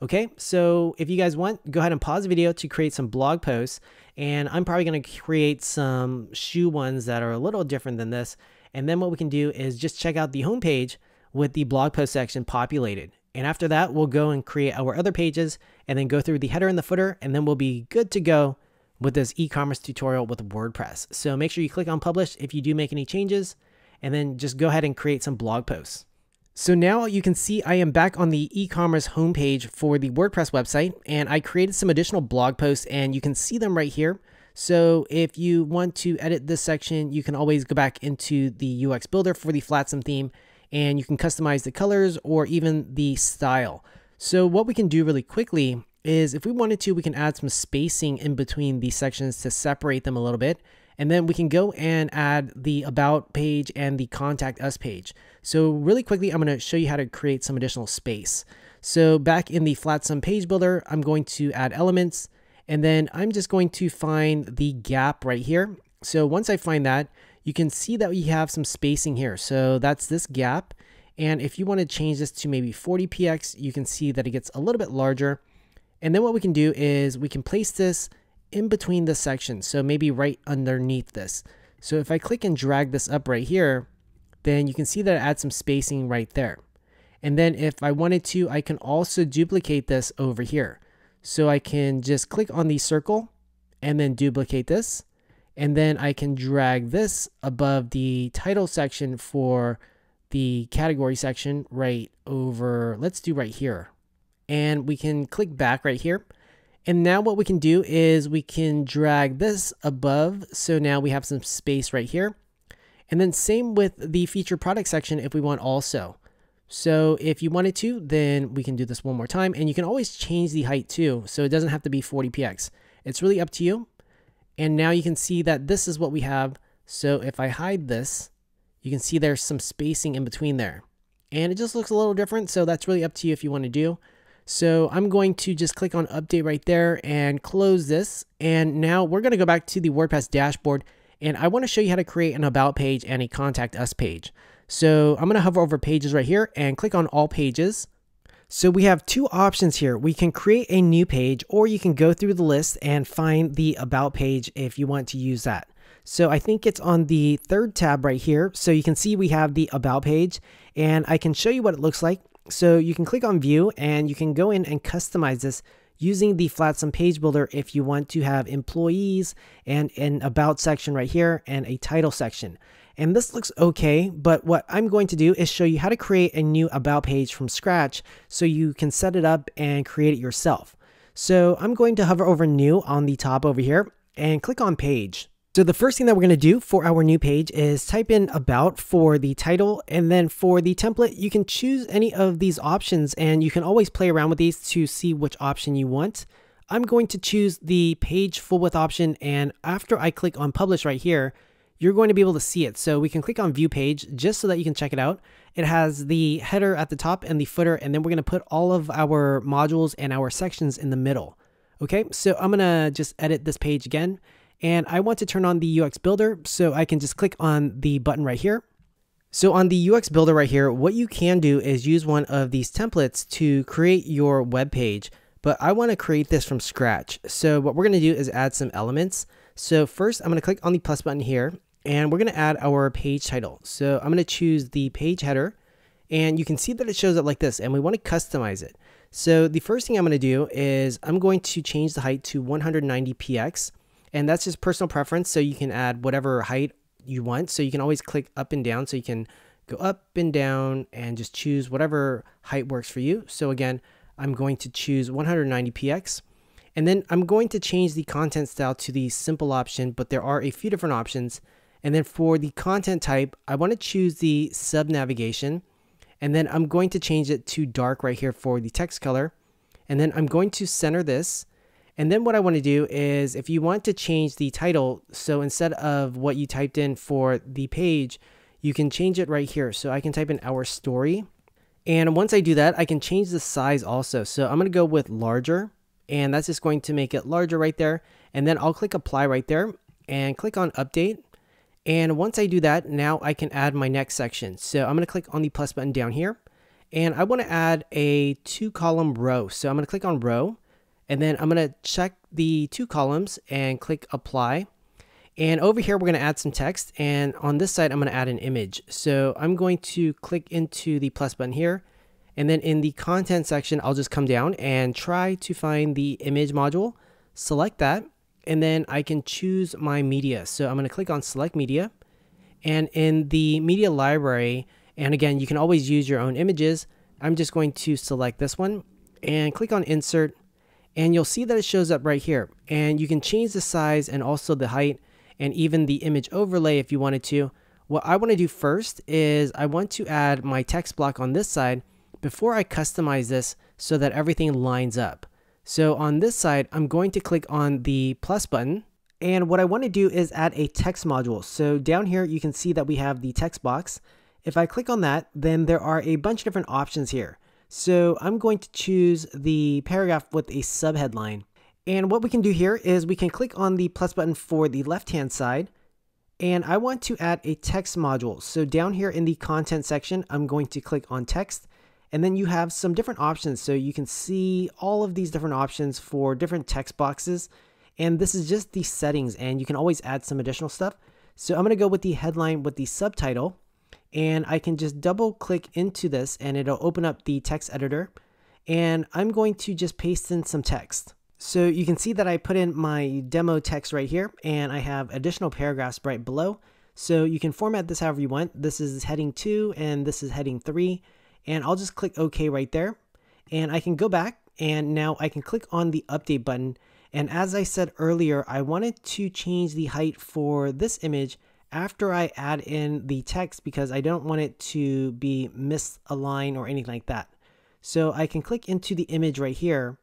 A: Okay, so if you guys want, go ahead and pause the video to create some blog posts. And I'm probably gonna create some shoe ones that are a little different than this. And then what we can do is just check out the homepage with the blog post section populated. And after that, we'll go and create our other pages and then go through the header and the footer, and then we'll be good to go with this e-commerce tutorial with WordPress. So make sure you click on publish if you do make any changes and then just go ahead and create some blog posts. So now you can see I am back on the e-commerce homepage for the WordPress website and I created some additional blog posts and you can see them right here. So if you want to edit this section, you can always go back into the UX builder for the Flatsome theme and you can customize the colors or even the style. So what we can do really quickly is if we wanted to, we can add some spacing in between these sections to separate them a little bit. And then we can go and add the about page and the contact us page. So really quickly, I'm going to show you how to create some additional space. So back in the Flatsum page builder, I'm going to add elements and then I'm just going to find the gap right here. So once I find that, you can see that we have some spacing here. So that's this gap. And if you want to change this to maybe 40px, you can see that it gets a little bit larger. And then what we can do is we can place this in between the sections. So maybe right underneath this. So if I click and drag this up right here, then you can see that I add some spacing right there. And then if I wanted to, I can also duplicate this over here. So I can just click on the circle and then duplicate this. And then I can drag this above the title section for the category section right over, let's do right here. And we can click back right here and now what we can do is we can drag this above. So now we have some space right here. And then same with the feature product section if we want also. So if you wanted to, then we can do this one more time and you can always change the height too. So it doesn't have to be 40px. It's really up to you. And now you can see that this is what we have. So if I hide this, you can see there's some spacing in between there. And it just looks a little different. So that's really up to you if you want to do. So I'm going to just click on update right there and close this. And now we're going to go back to the WordPress dashboard and I want to show you how to create an about page and a contact us page. So I'm going to hover over pages right here and click on all pages. So we have two options here. We can create a new page or you can go through the list and find the about page if you want to use that. So I think it's on the third tab right here. So you can see we have the about page and I can show you what it looks like. So you can click on view and you can go in and customize this using the Flatsum page builder if you want to have employees and an about section right here and a title section. And this looks okay, but what I'm going to do is show you how to create a new about page from scratch so you can set it up and create it yourself. So I'm going to hover over new on the top over here and click on page. So the first thing that we're going to do for our new page is type in about for the title and then for the template you can choose any of these options and you can always play around with these to see which option you want. I'm going to choose the page full width option and after I click on publish right here you're going to be able to see it. So we can click on view page just so that you can check it out. It has the header at the top and the footer, and then we're going to put all of our modules and our sections in the middle. Okay, so I'm going to just edit this page again and I want to turn on the UX Builder, so I can just click on the button right here. So on the UX Builder right here, what you can do is use one of these templates to create your web page, but I want to create this from scratch. So what we're going to do is add some elements. So first I'm going to click on the plus button here and we're going to add our page title. So I'm going to choose the page header and you can see that it shows up like this and we want to customize it. So the first thing I'm going to do is I'm going to change the height to 190px and that's just personal preference. So you can add whatever height you want. So you can always click up and down. So you can go up and down and just choose whatever height works for you. So again, I'm going to choose 190px. And then I'm going to change the content style to the simple option, but there are a few different options. And then for the content type, I want to choose the sub navigation. And then I'm going to change it to dark right here for the text color. And then I'm going to center this and then what I want to do is if you want to change the title, so instead of what you typed in for the page, you can change it right here. So I can type in our story. And once I do that, I can change the size also. So I'm going to go with larger and that's just going to make it larger right there. And then I'll click apply right there and click on update. And once I do that, now I can add my next section. So I'm going to click on the plus button down here and I want to add a two column row. So I'm going to click on row and then I'm going to check the two columns and click apply. And over here, we're going to add some text. And on this side, I'm going to add an image. So I'm going to click into the plus button here. And then in the content section, I'll just come down and try to find the image module, select that, and then I can choose my media. So I'm going to click on select media. And in the media library, and again, you can always use your own images. I'm just going to select this one and click on insert and you'll see that it shows up right here and you can change the size and also the height and even the image overlay if you wanted to. What I want to do first is I want to add my text block on this side before I customize this so that everything lines up. So on this side, I'm going to click on the plus button. And what I want to do is add a text module. So down here, you can see that we have the text box. If I click on that, then there are a bunch of different options here. So I'm going to choose the paragraph with a subheadline. And what we can do here is we can click on the plus button for the left-hand side. And I want to add a text module. So down here in the content section, I'm going to click on text. And then you have some different options. So you can see all of these different options for different text boxes. And this is just the settings and you can always add some additional stuff. So I'm gonna go with the headline with the subtitle and I can just double click into this and it'll open up the text editor and I'm going to just paste in some text. So you can see that I put in my demo text right here and I have additional paragraphs right below. So you can format this however you want. This is heading two and this is heading three and I'll just click OK right there and I can go back and now I can click on the update button. And as I said earlier, I wanted to change the height for this image after I add in the text because I don't want it to be misaligned or anything like that. So I can click into the image right here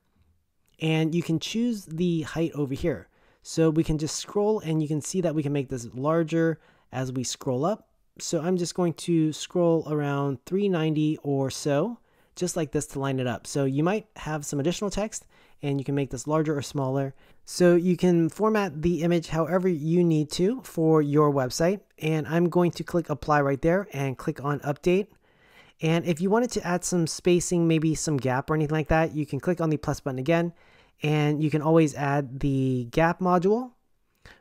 A: and you can choose the height over here. So we can just scroll and you can see that we can make this larger as we scroll up. So I'm just going to scroll around 390 or so, just like this to line it up. So you might have some additional text and you can make this larger or smaller. So you can format the image however you need to for your website. And I'm going to click apply right there and click on update. And if you wanted to add some spacing, maybe some gap or anything like that, you can click on the plus button again and you can always add the gap module.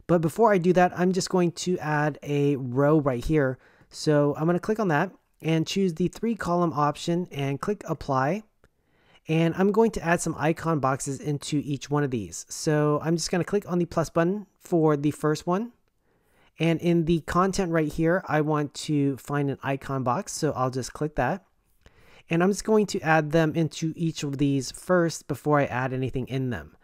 A: But before I do that, I'm just going to add a row right here. So I'm going to click on that and choose the three column option and click apply. And I'm going to add some icon boxes into each one of these. So I'm just going to click on the plus button for the first one. And in the content right here, I want to find an icon box. So I'll just click that. And I'm just going to add them into each of these first before I add anything in them.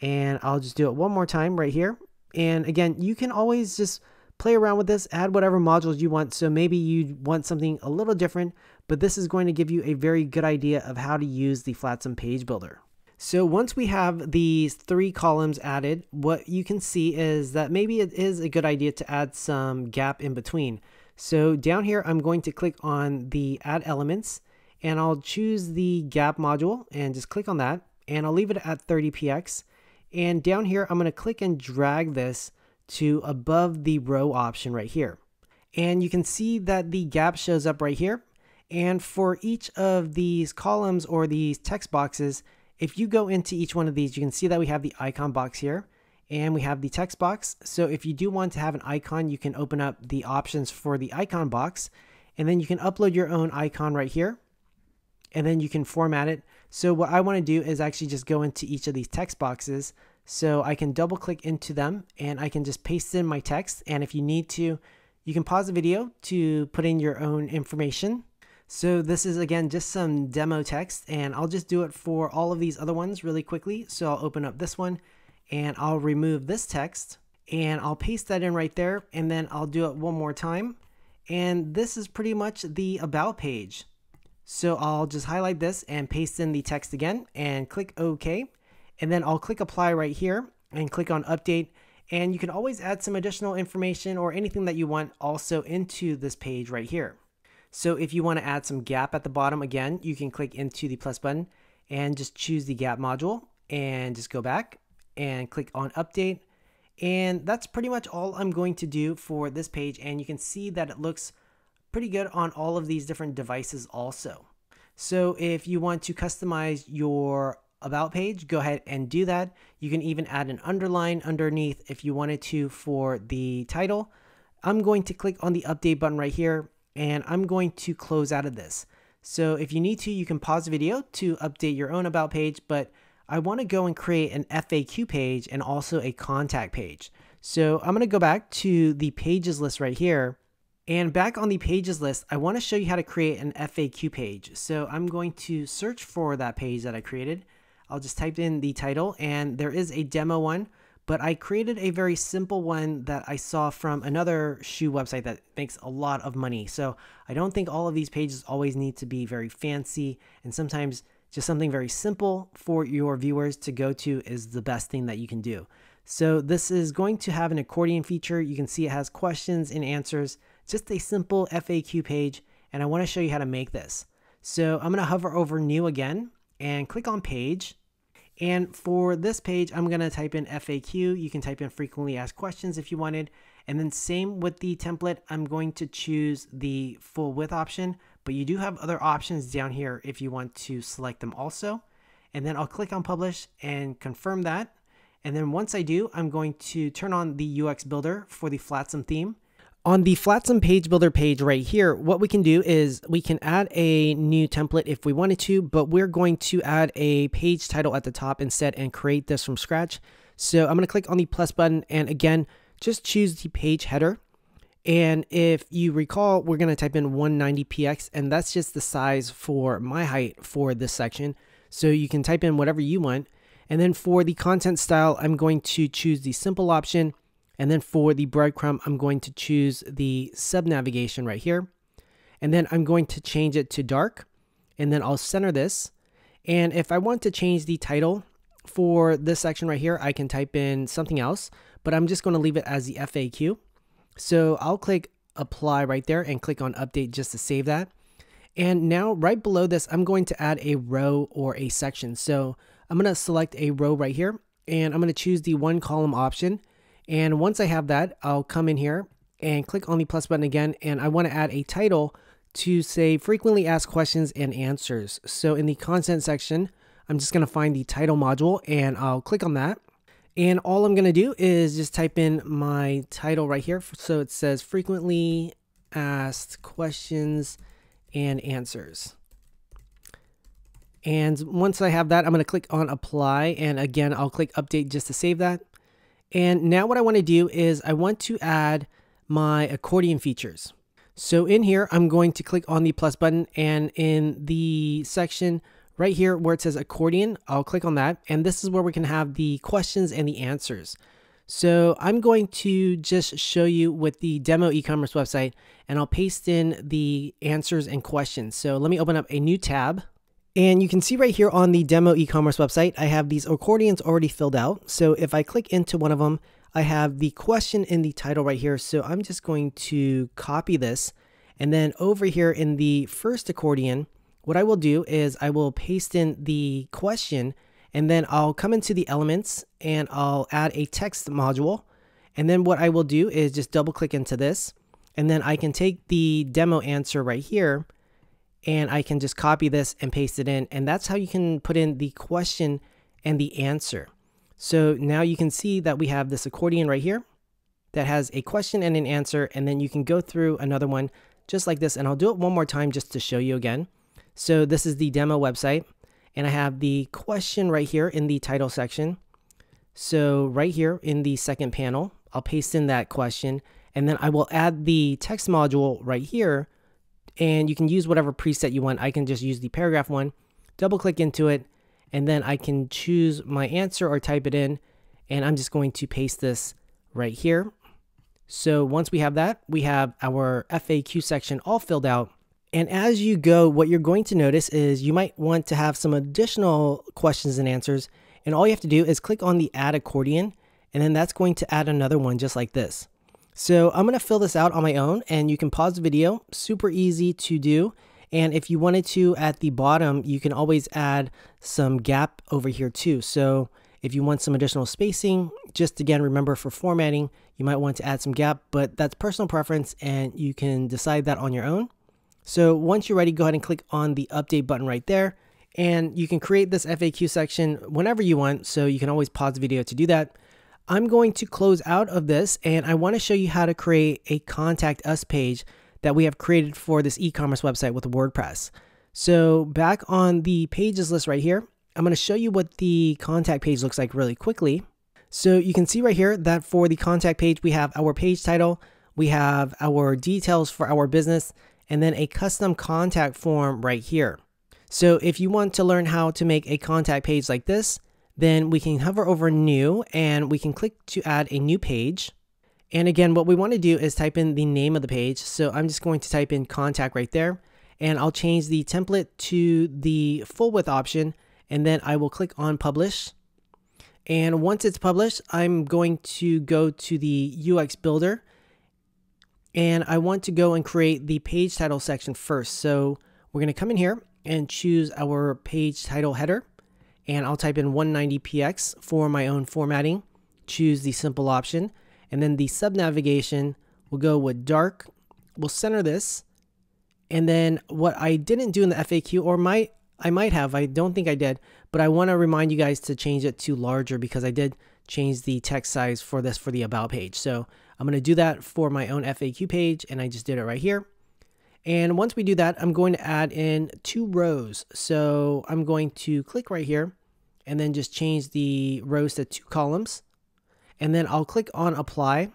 A: And I'll just do it one more time right here. And again, you can always just play around with this, add whatever modules you want. So maybe you want something a little different, but this is going to give you a very good idea of how to use the Flatsome Page Builder. So once we have these three columns added, what you can see is that maybe it is a good idea to add some gap in between. So down here, I'm going to click on the add elements and I'll choose the gap module and just click on that and I'll leave it at 30px. And down here, I'm gonna click and drag this to above the row option right here. And you can see that the gap shows up right here and for each of these columns or these text boxes, if you go into each one of these, you can see that we have the icon box here and we have the text box. So if you do want to have an icon, you can open up the options for the icon box and then you can upload your own icon right here and then you can format it. So what I wanna do is actually just go into each of these text boxes. So I can double click into them and I can just paste in my text. And if you need to, you can pause the video to put in your own information so this is again just some demo text and I'll just do it for all of these other ones really quickly. So I'll open up this one and I'll remove this text and I'll paste that in right there and then I'll do it one more time. And this is pretty much the about page. So I'll just highlight this and paste in the text again and click OK. And then I'll click apply right here and click on update. And you can always add some additional information or anything that you want also into this page right here. So if you want to add some gap at the bottom, again, you can click into the plus button and just choose the gap module and just go back and click on update. And that's pretty much all I'm going to do for this page. And you can see that it looks pretty good on all of these different devices also. So if you want to customize your about page, go ahead and do that. You can even add an underline underneath if you wanted to for the title. I'm going to click on the update button right here and I'm going to close out of this. So if you need to, you can pause the video to update your own about page, but I wanna go and create an FAQ page and also a contact page. So I'm gonna go back to the pages list right here. And back on the pages list, I wanna show you how to create an FAQ page. So I'm going to search for that page that I created. I'll just type in the title and there is a demo one but I created a very simple one that I saw from another shoe website that makes a lot of money. So I don't think all of these pages always need to be very fancy, and sometimes just something very simple for your viewers to go to is the best thing that you can do. So this is going to have an accordion feature. You can see it has questions and answers, just a simple FAQ page, and I wanna show you how to make this. So I'm gonna hover over new again and click on page, and for this page, I'm going to type in FAQ. You can type in frequently asked questions if you wanted. And then same with the template, I'm going to choose the full width option, but you do have other options down here if you want to select them also. And then I'll click on publish and confirm that. And then once I do, I'm going to turn on the UX builder for the Flatsome theme. On the Flatsome page builder page right here, what we can do is we can add a new template if we wanted to, but we're going to add a page title at the top instead and create this from scratch. So I'm going to click on the plus button and again, just choose the page header. And if you recall, we're going to type in 190px and that's just the size for my height for this section. So you can type in whatever you want. And then for the content style, I'm going to choose the simple option and then for the breadcrumb, I'm going to choose the sub navigation right here. And then I'm going to change it to dark. And then I'll center this. And if I want to change the title for this section right here, I can type in something else, but I'm just going to leave it as the FAQ. So I'll click apply right there and click on update just to save that. And now right below this, I'm going to add a row or a section. So I'm going to select a row right here and I'm going to choose the one column option and once I have that, I'll come in here and click on the plus button again. And I want to add a title to say frequently asked questions and answers. So in the content section, I'm just going to find the title module and I'll click on that. And all I'm going to do is just type in my title right here. So it says frequently asked questions and answers. And once I have that, I'm going to click on apply. And again, I'll click update just to save that. And now what I want to do is I want to add my accordion features. So in here, I'm going to click on the plus button and in the section right here where it says accordion, I'll click on that. And this is where we can have the questions and the answers. So I'm going to just show you with the demo e-commerce website and I'll paste in the answers and questions. So let me open up a new tab and you can see right here on the demo e-commerce website, I have these accordions already filled out. So if I click into one of them, I have the question in the title right here. So I'm just going to copy this. And then over here in the first accordion, what I will do is I will paste in the question and then I'll come into the elements and I'll add a text module. And then what I will do is just double click into this and then I can take the demo answer right here and I can just copy this and paste it in. And that's how you can put in the question and the answer. So now you can see that we have this accordion right here that has a question and an answer. And then you can go through another one just like this. And I'll do it one more time just to show you again. So this is the demo website and I have the question right here in the title section. So right here in the second panel, I'll paste in that question and then I will add the text module right here and you can use whatever preset you want. I can just use the paragraph one, double click into it, and then I can choose my answer or type it in, and I'm just going to paste this right here. So once we have that, we have our FAQ section all filled out. And as you go, what you're going to notice is you might want to have some additional questions and answers. And all you have to do is click on the add accordion, and then that's going to add another one just like this. So I'm gonna fill this out on my own and you can pause the video, super easy to do. And if you wanted to at the bottom, you can always add some gap over here too. So if you want some additional spacing, just again, remember for formatting, you might want to add some gap, but that's personal preference and you can decide that on your own. So once you're ready, go ahead and click on the update button right there. And you can create this FAQ section whenever you want. So you can always pause the video to do that. I'm going to close out of this and I want to show you how to create a contact us page that we have created for this e-commerce website with WordPress. So back on the pages list right here, I'm going to show you what the contact page looks like really quickly. So you can see right here that for the contact page, we have our page title, we have our details for our business, and then a custom contact form right here. So if you want to learn how to make a contact page like this, then we can hover over new and we can click to add a new page. And again, what we want to do is type in the name of the page. So I'm just going to type in contact right there and I'll change the template to the full width option and then I will click on publish. And once it's published, I'm going to go to the UX builder and I want to go and create the page title section first. So we're going to come in here and choose our page title header and I'll type in 190px for my own formatting, choose the simple option, and then the sub navigation will go with dark. We'll center this, and then what I didn't do in the FAQ, or might I might have, I don't think I did, but I want to remind you guys to change it to larger because I did change the text size for this for the about page. So I'm going to do that for my own FAQ page, and I just did it right here. And once we do that, I'm going to add in two rows. So I'm going to click right here and then just change the rows to two columns. And then I'll click on apply.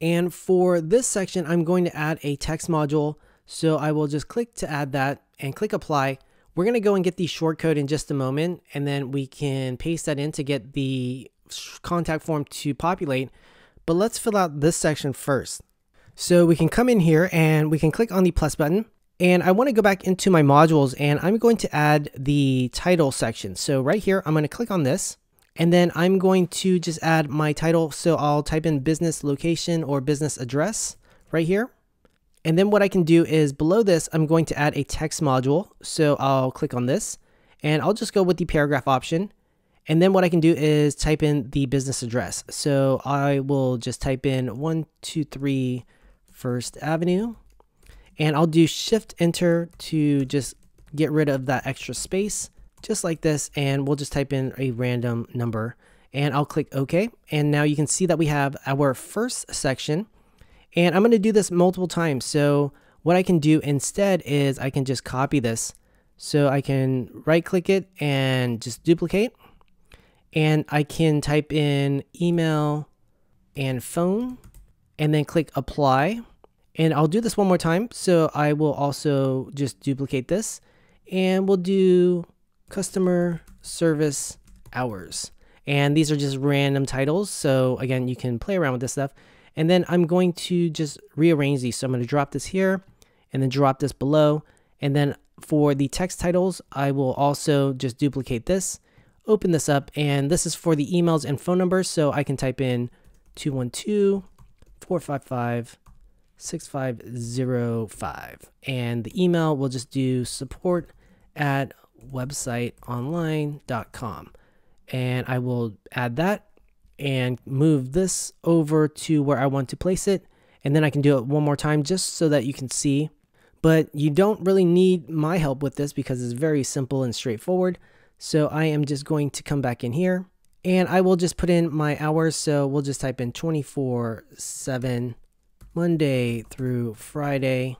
A: And for this section, I'm going to add a text module. So I will just click to add that and click apply. We're going to go and get the shortcode in just a moment, and then we can paste that in to get the contact form to populate. But let's fill out this section first. So we can come in here and we can click on the plus button and I want to go back into my modules and I'm going to add the title section. So right here, I'm going to click on this and then I'm going to just add my title. So I'll type in business location or business address right here. And then what I can do is below this, I'm going to add a text module. So I'll click on this and I'll just go with the paragraph option. And then what I can do is type in the business address. So I will just type in 123 First Avenue and I'll do shift enter to just get rid of that extra space just like this and we'll just type in a random number and I'll click OK and now you can see that we have our first section and I'm going to do this multiple times so what I can do instead is I can just copy this so I can right click it and just duplicate and I can type in email and phone and then click apply and I'll do this one more time. So I will also just duplicate this and we'll do customer service hours. And these are just random titles. So again, you can play around with this stuff. And then I'm going to just rearrange these. So I'm going to drop this here and then drop this below. And then for the text titles, I will also just duplicate this, open this up. And this is for the emails and phone numbers. So I can type in 212 455 6505. And the email will just do support at websiteonline.com. And I will add that and move this over to where I want to place it. And then I can do it one more time just so that you can see. But you don't really need my help with this because it's very simple and straightforward. So I am just going to come back in here and I will just put in my hours. So we'll just type in 24 7 Monday through Friday.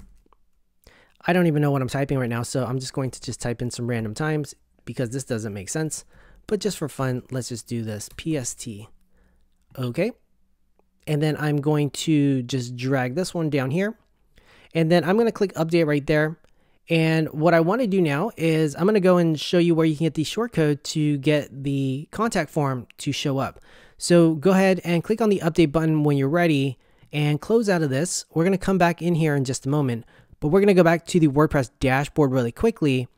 A: I don't even know what I'm typing right now, so I'm just going to just type in some random times because this doesn't make sense. But just for fun, let's just do this PST. Okay. And then I'm going to just drag this one down here. And then I'm going to click update right there. And what I want to do now is I'm going to go and show you where you can get the shortcode to get the contact form to show up. So go ahead and click on the update button when you're ready and close out of this. We're going to come back in here in just a moment, but we're going to go back to the WordPress dashboard really quickly.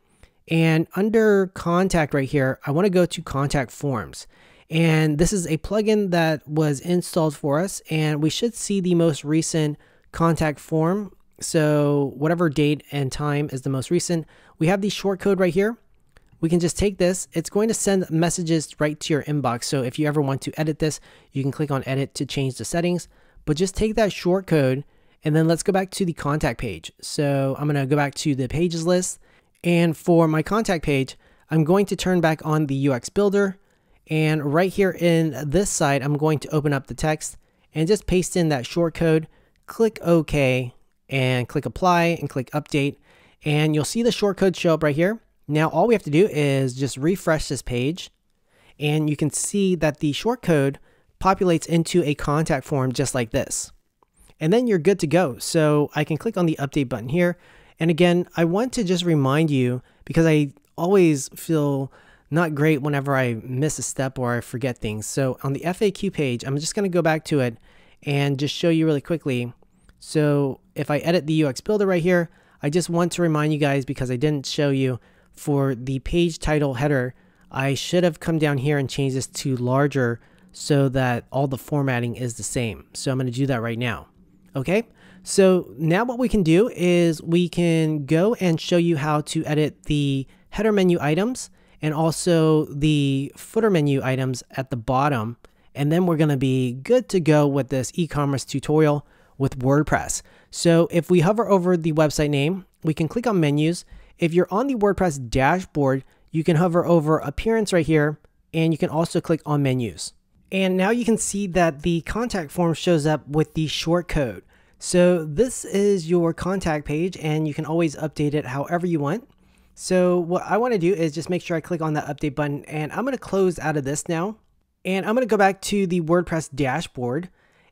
A: And under contact right here, I want to go to contact forms. And this is a plugin that was installed for us and we should see the most recent contact form. So whatever date and time is the most recent, we have the short code right here. We can just take this. It's going to send messages right to your inbox. So if you ever want to edit this, you can click on edit to change the settings but just take that short code and then let's go back to the contact page. So I'm going to go back to the pages list and for my contact page, I'm going to turn back on the UX builder and right here in this side, I'm going to open up the text and just paste in that short code, click OK and click apply and click update. And you'll see the short code show up right here. Now all we have to do is just refresh this page and you can see that the short code populates into a contact form just like this. And then you're good to go. So I can click on the update button here. And again, I want to just remind you because I always feel not great whenever I miss a step or I forget things. So on the FAQ page, I'm just going to go back to it and just show you really quickly. So if I edit the UX builder right here, I just want to remind you guys because I didn't show you for the page title header, I should have come down here and changed this to larger so that all the formatting is the same. So I'm going to do that right now. Okay. So now what we can do is we can go and show you how to edit the header menu items and also the footer menu items at the bottom. And then we're going to be good to go with this e-commerce tutorial with WordPress. So if we hover over the website name, we can click on menus. If you're on the WordPress dashboard, you can hover over appearance right here, and you can also click on menus. And now you can see that the contact form shows up with the short code. So this is your contact page and you can always update it however you want. So what I want to do is just make sure I click on that update button and I'm going to close out of this now. And I'm going to go back to the WordPress dashboard.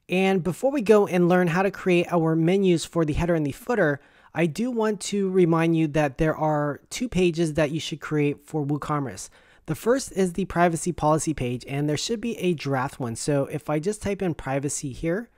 A: And before we go and learn how to create our menus for the header and the footer, I do want to remind you that there are two pages that you should create for WooCommerce. The first is the privacy policy page, and there should be a draft one. So if I just type in privacy here,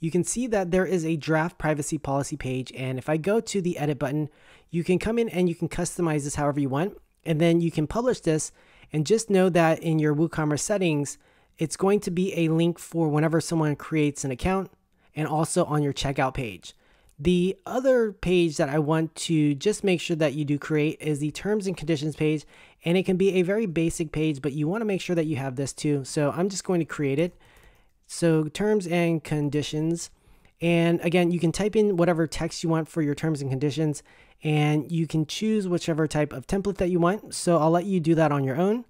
A: you can see that there is a draft privacy policy page. And if I go to the edit button, you can come in and you can customize this however you want. And then you can publish this and just know that in your WooCommerce settings, it's going to be a link for whenever someone creates an account and also on your checkout page. The other page that I want to just make sure that you do create is the terms and conditions page and it can be a very basic page, but you want to make sure that you have this too. So I'm just going to create it. So terms and conditions. And again, you can type in whatever text you want for your terms and conditions, and you can choose whichever type of template that you want. So I'll let you do that on your own.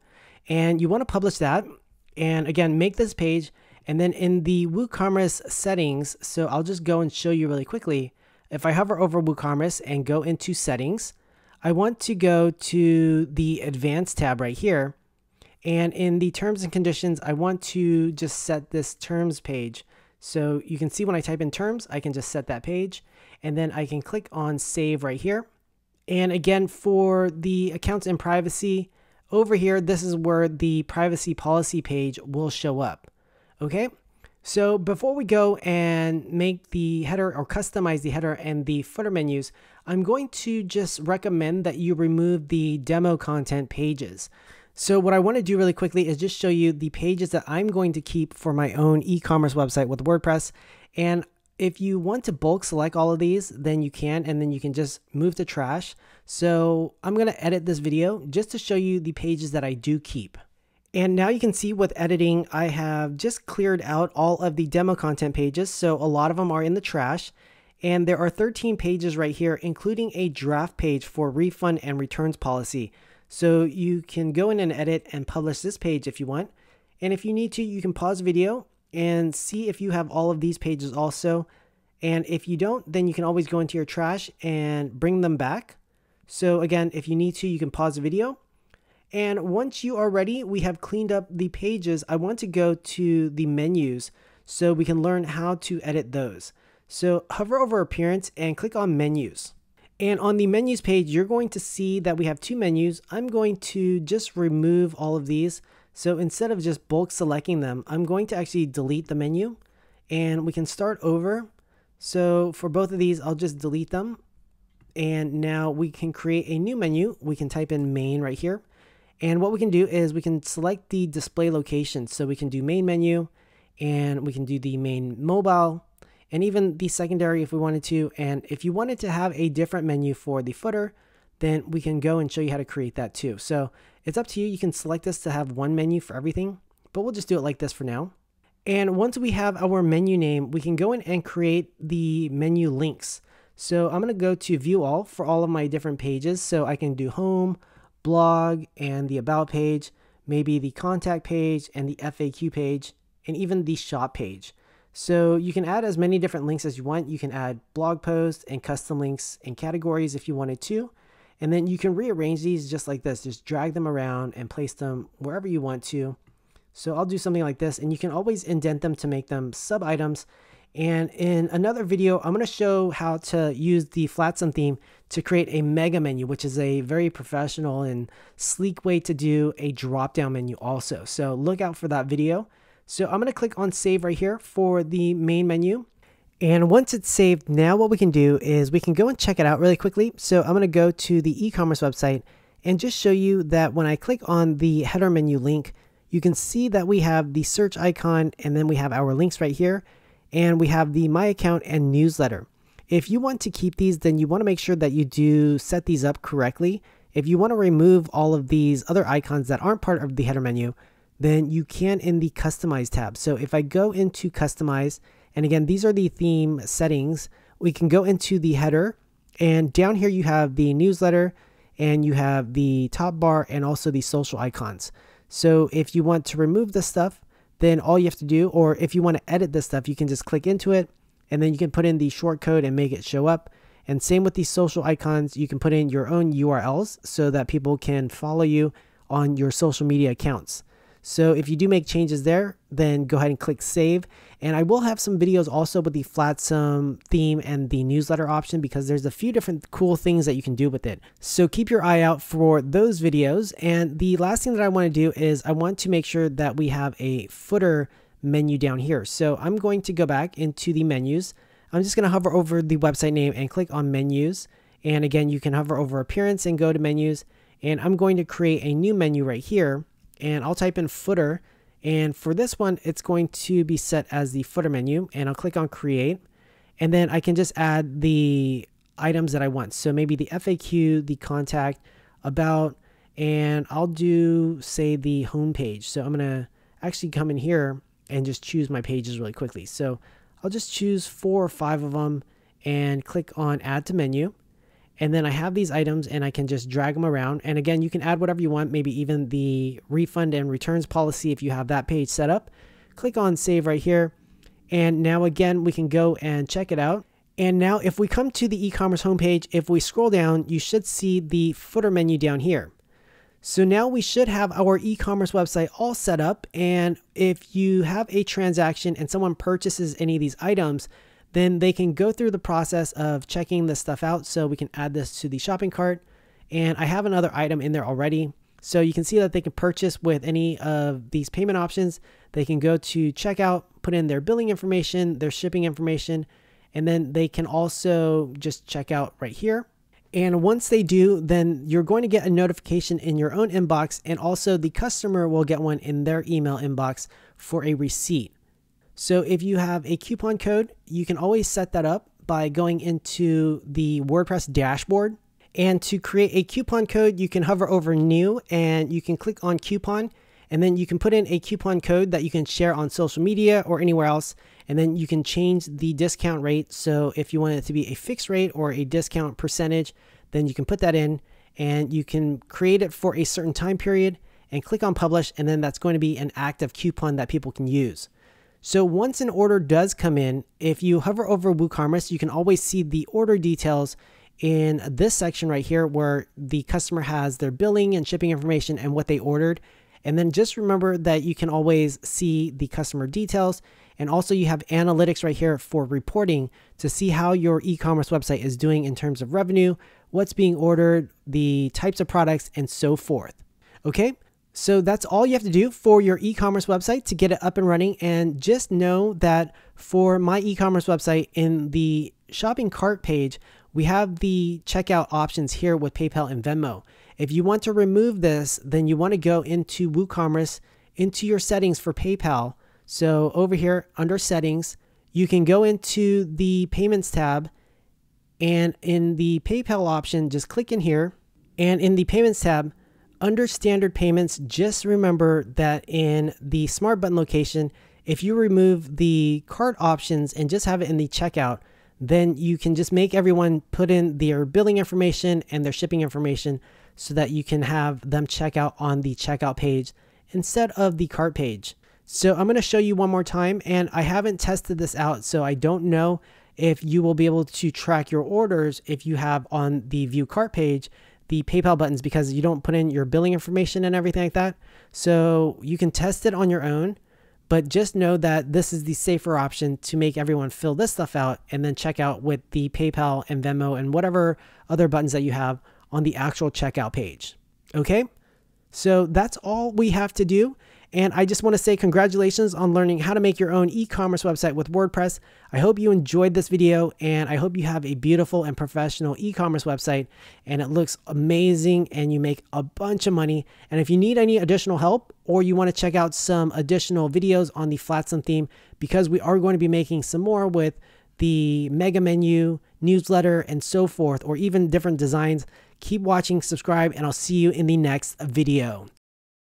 A: And you want to publish that. And again, make this page. And then in the WooCommerce settings, so I'll just go and show you really quickly. If I hover over WooCommerce and go into settings, I want to go to the advanced tab right here. And in the terms and conditions, I want to just set this terms page. So you can see when I type in terms, I can just set that page and then I can click on save right here. And again, for the accounts and privacy over here, this is where the privacy policy page will show up. Okay. So before we go and make the header or customize the header and the footer menus, I'm going to just recommend that you remove the demo content pages. So what I want to do really quickly is just show you the pages that I'm going to keep for my own e-commerce website with WordPress. And if you want to bulk select all of these, then you can, and then you can just move to trash. So I'm going to edit this video just to show you the pages that I do keep. And now you can see with editing, I have just cleared out all of the demo content pages. So a lot of them are in the trash. And there are 13 pages right here, including a draft page for refund and returns policy. So you can go in and edit and publish this page if you want. And if you need to, you can pause video and see if you have all of these pages also. And if you don't, then you can always go into your trash and bring them back. So again, if you need to, you can pause the video and once you are ready, we have cleaned up the pages. I want to go to the menus so we can learn how to edit those. So hover over appearance and click on menus. And on the menus page, you're going to see that we have two menus. I'm going to just remove all of these. So instead of just bulk selecting them, I'm going to actually delete the menu and we can start over. So for both of these, I'll just delete them. And now we can create a new menu. We can type in main right here and what we can do is we can select the display location. So we can do main menu and we can do the main mobile and even the secondary if we wanted to. And if you wanted to have a different menu for the footer, then we can go and show you how to create that too. So it's up to you. You can select this to have one menu for everything, but we'll just do it like this for now. And once we have our menu name, we can go in and create the menu links. So I'm going to go to view all for all of my different pages. So I can do home, blog and the about page, maybe the contact page and the FAQ page, and even the shop page. So you can add as many different links as you want. You can add blog posts and custom links and categories if you wanted to. And then you can rearrange these just like this. Just drag them around and place them wherever you want to. So I'll do something like this and you can always indent them to make them sub items and in another video, I'm going to show how to use the Flatsome theme to create a mega menu, which is a very professional and sleek way to do a drop down menu also. So look out for that video. So I'm going to click on save right here for the main menu. And once it's saved, now what we can do is we can go and check it out really quickly. So I'm going to go to the e-commerce website and just show you that when I click on the header menu link, you can see that we have the search icon and then we have our links right here and we have the My Account and Newsletter. If you want to keep these, then you want to make sure that you do set these up correctly. If you want to remove all of these other icons that aren't part of the header menu, then you can in the Customize tab. So if I go into Customize, and again, these are the theme settings, we can go into the header, and down here you have the newsletter, and you have the top bar, and also the social icons. So if you want to remove this stuff, then all you have to do, or if you want to edit this stuff, you can just click into it and then you can put in the short code and make it show up. And same with these social icons, you can put in your own URLs so that people can follow you on your social media accounts. So if you do make changes there, then go ahead and click save and I will have some videos also with the Flatsome theme and the newsletter option because there's a few different cool things that you can do with it. So keep your eye out for those videos. And the last thing that I want to do is I want to make sure that we have a footer menu down here. So I'm going to go back into the menus. I'm just going to hover over the website name and click on menus. And again, you can hover over appearance and go to menus. And I'm going to create a new menu right here. And I'll type in footer and for this one, it's going to be set as the footer menu and I'll click on create. And then I can just add the items that I want. So maybe the FAQ, the contact, about, and I'll do say the home page. So I'm gonna actually come in here and just choose my pages really quickly. So I'll just choose four or five of them and click on add to menu and then I have these items and I can just drag them around. And again, you can add whatever you want, maybe even the refund and returns policy if you have that page set up. Click on save right here. And now again, we can go and check it out. And now if we come to the e-commerce homepage, if we scroll down, you should see the footer menu down here. So now we should have our e-commerce website all set up. And if you have a transaction and someone purchases any of these items, then they can go through the process of checking this stuff out. So we can add this to the shopping cart. And I have another item in there already. So you can see that they can purchase with any of these payment options. They can go to checkout, put in their billing information, their shipping information, and then they can also just check out right here. And once they do, then you're going to get a notification in your own inbox, and also the customer will get one in their email inbox for a receipt. So if you have a coupon code, you can always set that up by going into the WordPress dashboard. And to create a coupon code, you can hover over new and you can click on coupon. And then you can put in a coupon code that you can share on social media or anywhere else. And then you can change the discount rate. So if you want it to be a fixed rate or a discount percentage, then you can put that in and you can create it for a certain time period and click on publish. And then that's going to be an active coupon that people can use. So once an order does come in, if you hover over WooCommerce, you can always see the order details in this section right here where the customer has their billing and shipping information and what they ordered. And then just remember that you can always see the customer details. And also you have analytics right here for reporting to see how your e-commerce website is doing in terms of revenue, what's being ordered, the types of products, and so forth. Okay, so that's all you have to do for your e-commerce website to get it up and running. And just know that for my e-commerce website in the shopping cart page, we have the checkout options here with PayPal and Venmo. If you want to remove this, then you want to go into WooCommerce, into your settings for PayPal. So over here under settings, you can go into the payments tab and in the PayPal option, just click in here. And in the payments tab, under standard payments, just remember that in the smart button location, if you remove the cart options and just have it in the checkout, then you can just make everyone put in their billing information and their shipping information so that you can have them check out on the checkout page instead of the cart page. So I'm going to show you one more time and I haven't tested this out so I don't know if you will be able to track your orders if you have on the view cart page the PayPal buttons because you don't put in your billing information and everything like that. So you can test it on your own, but just know that this is the safer option to make everyone fill this stuff out and then check out with the PayPal and Venmo and whatever other buttons that you have on the actual checkout page. Okay? So that's all we have to do. And I just want to say congratulations on learning how to make your own e-commerce website with WordPress. I hope you enjoyed this video and I hope you have a beautiful and professional e-commerce website and it looks amazing and you make a bunch of money. And if you need any additional help or you want to check out some additional videos on the Flatsome theme because we are going to be making some more with the mega menu, newsletter, and so forth, or even different designs, keep watching, subscribe, and I'll see you in the next video.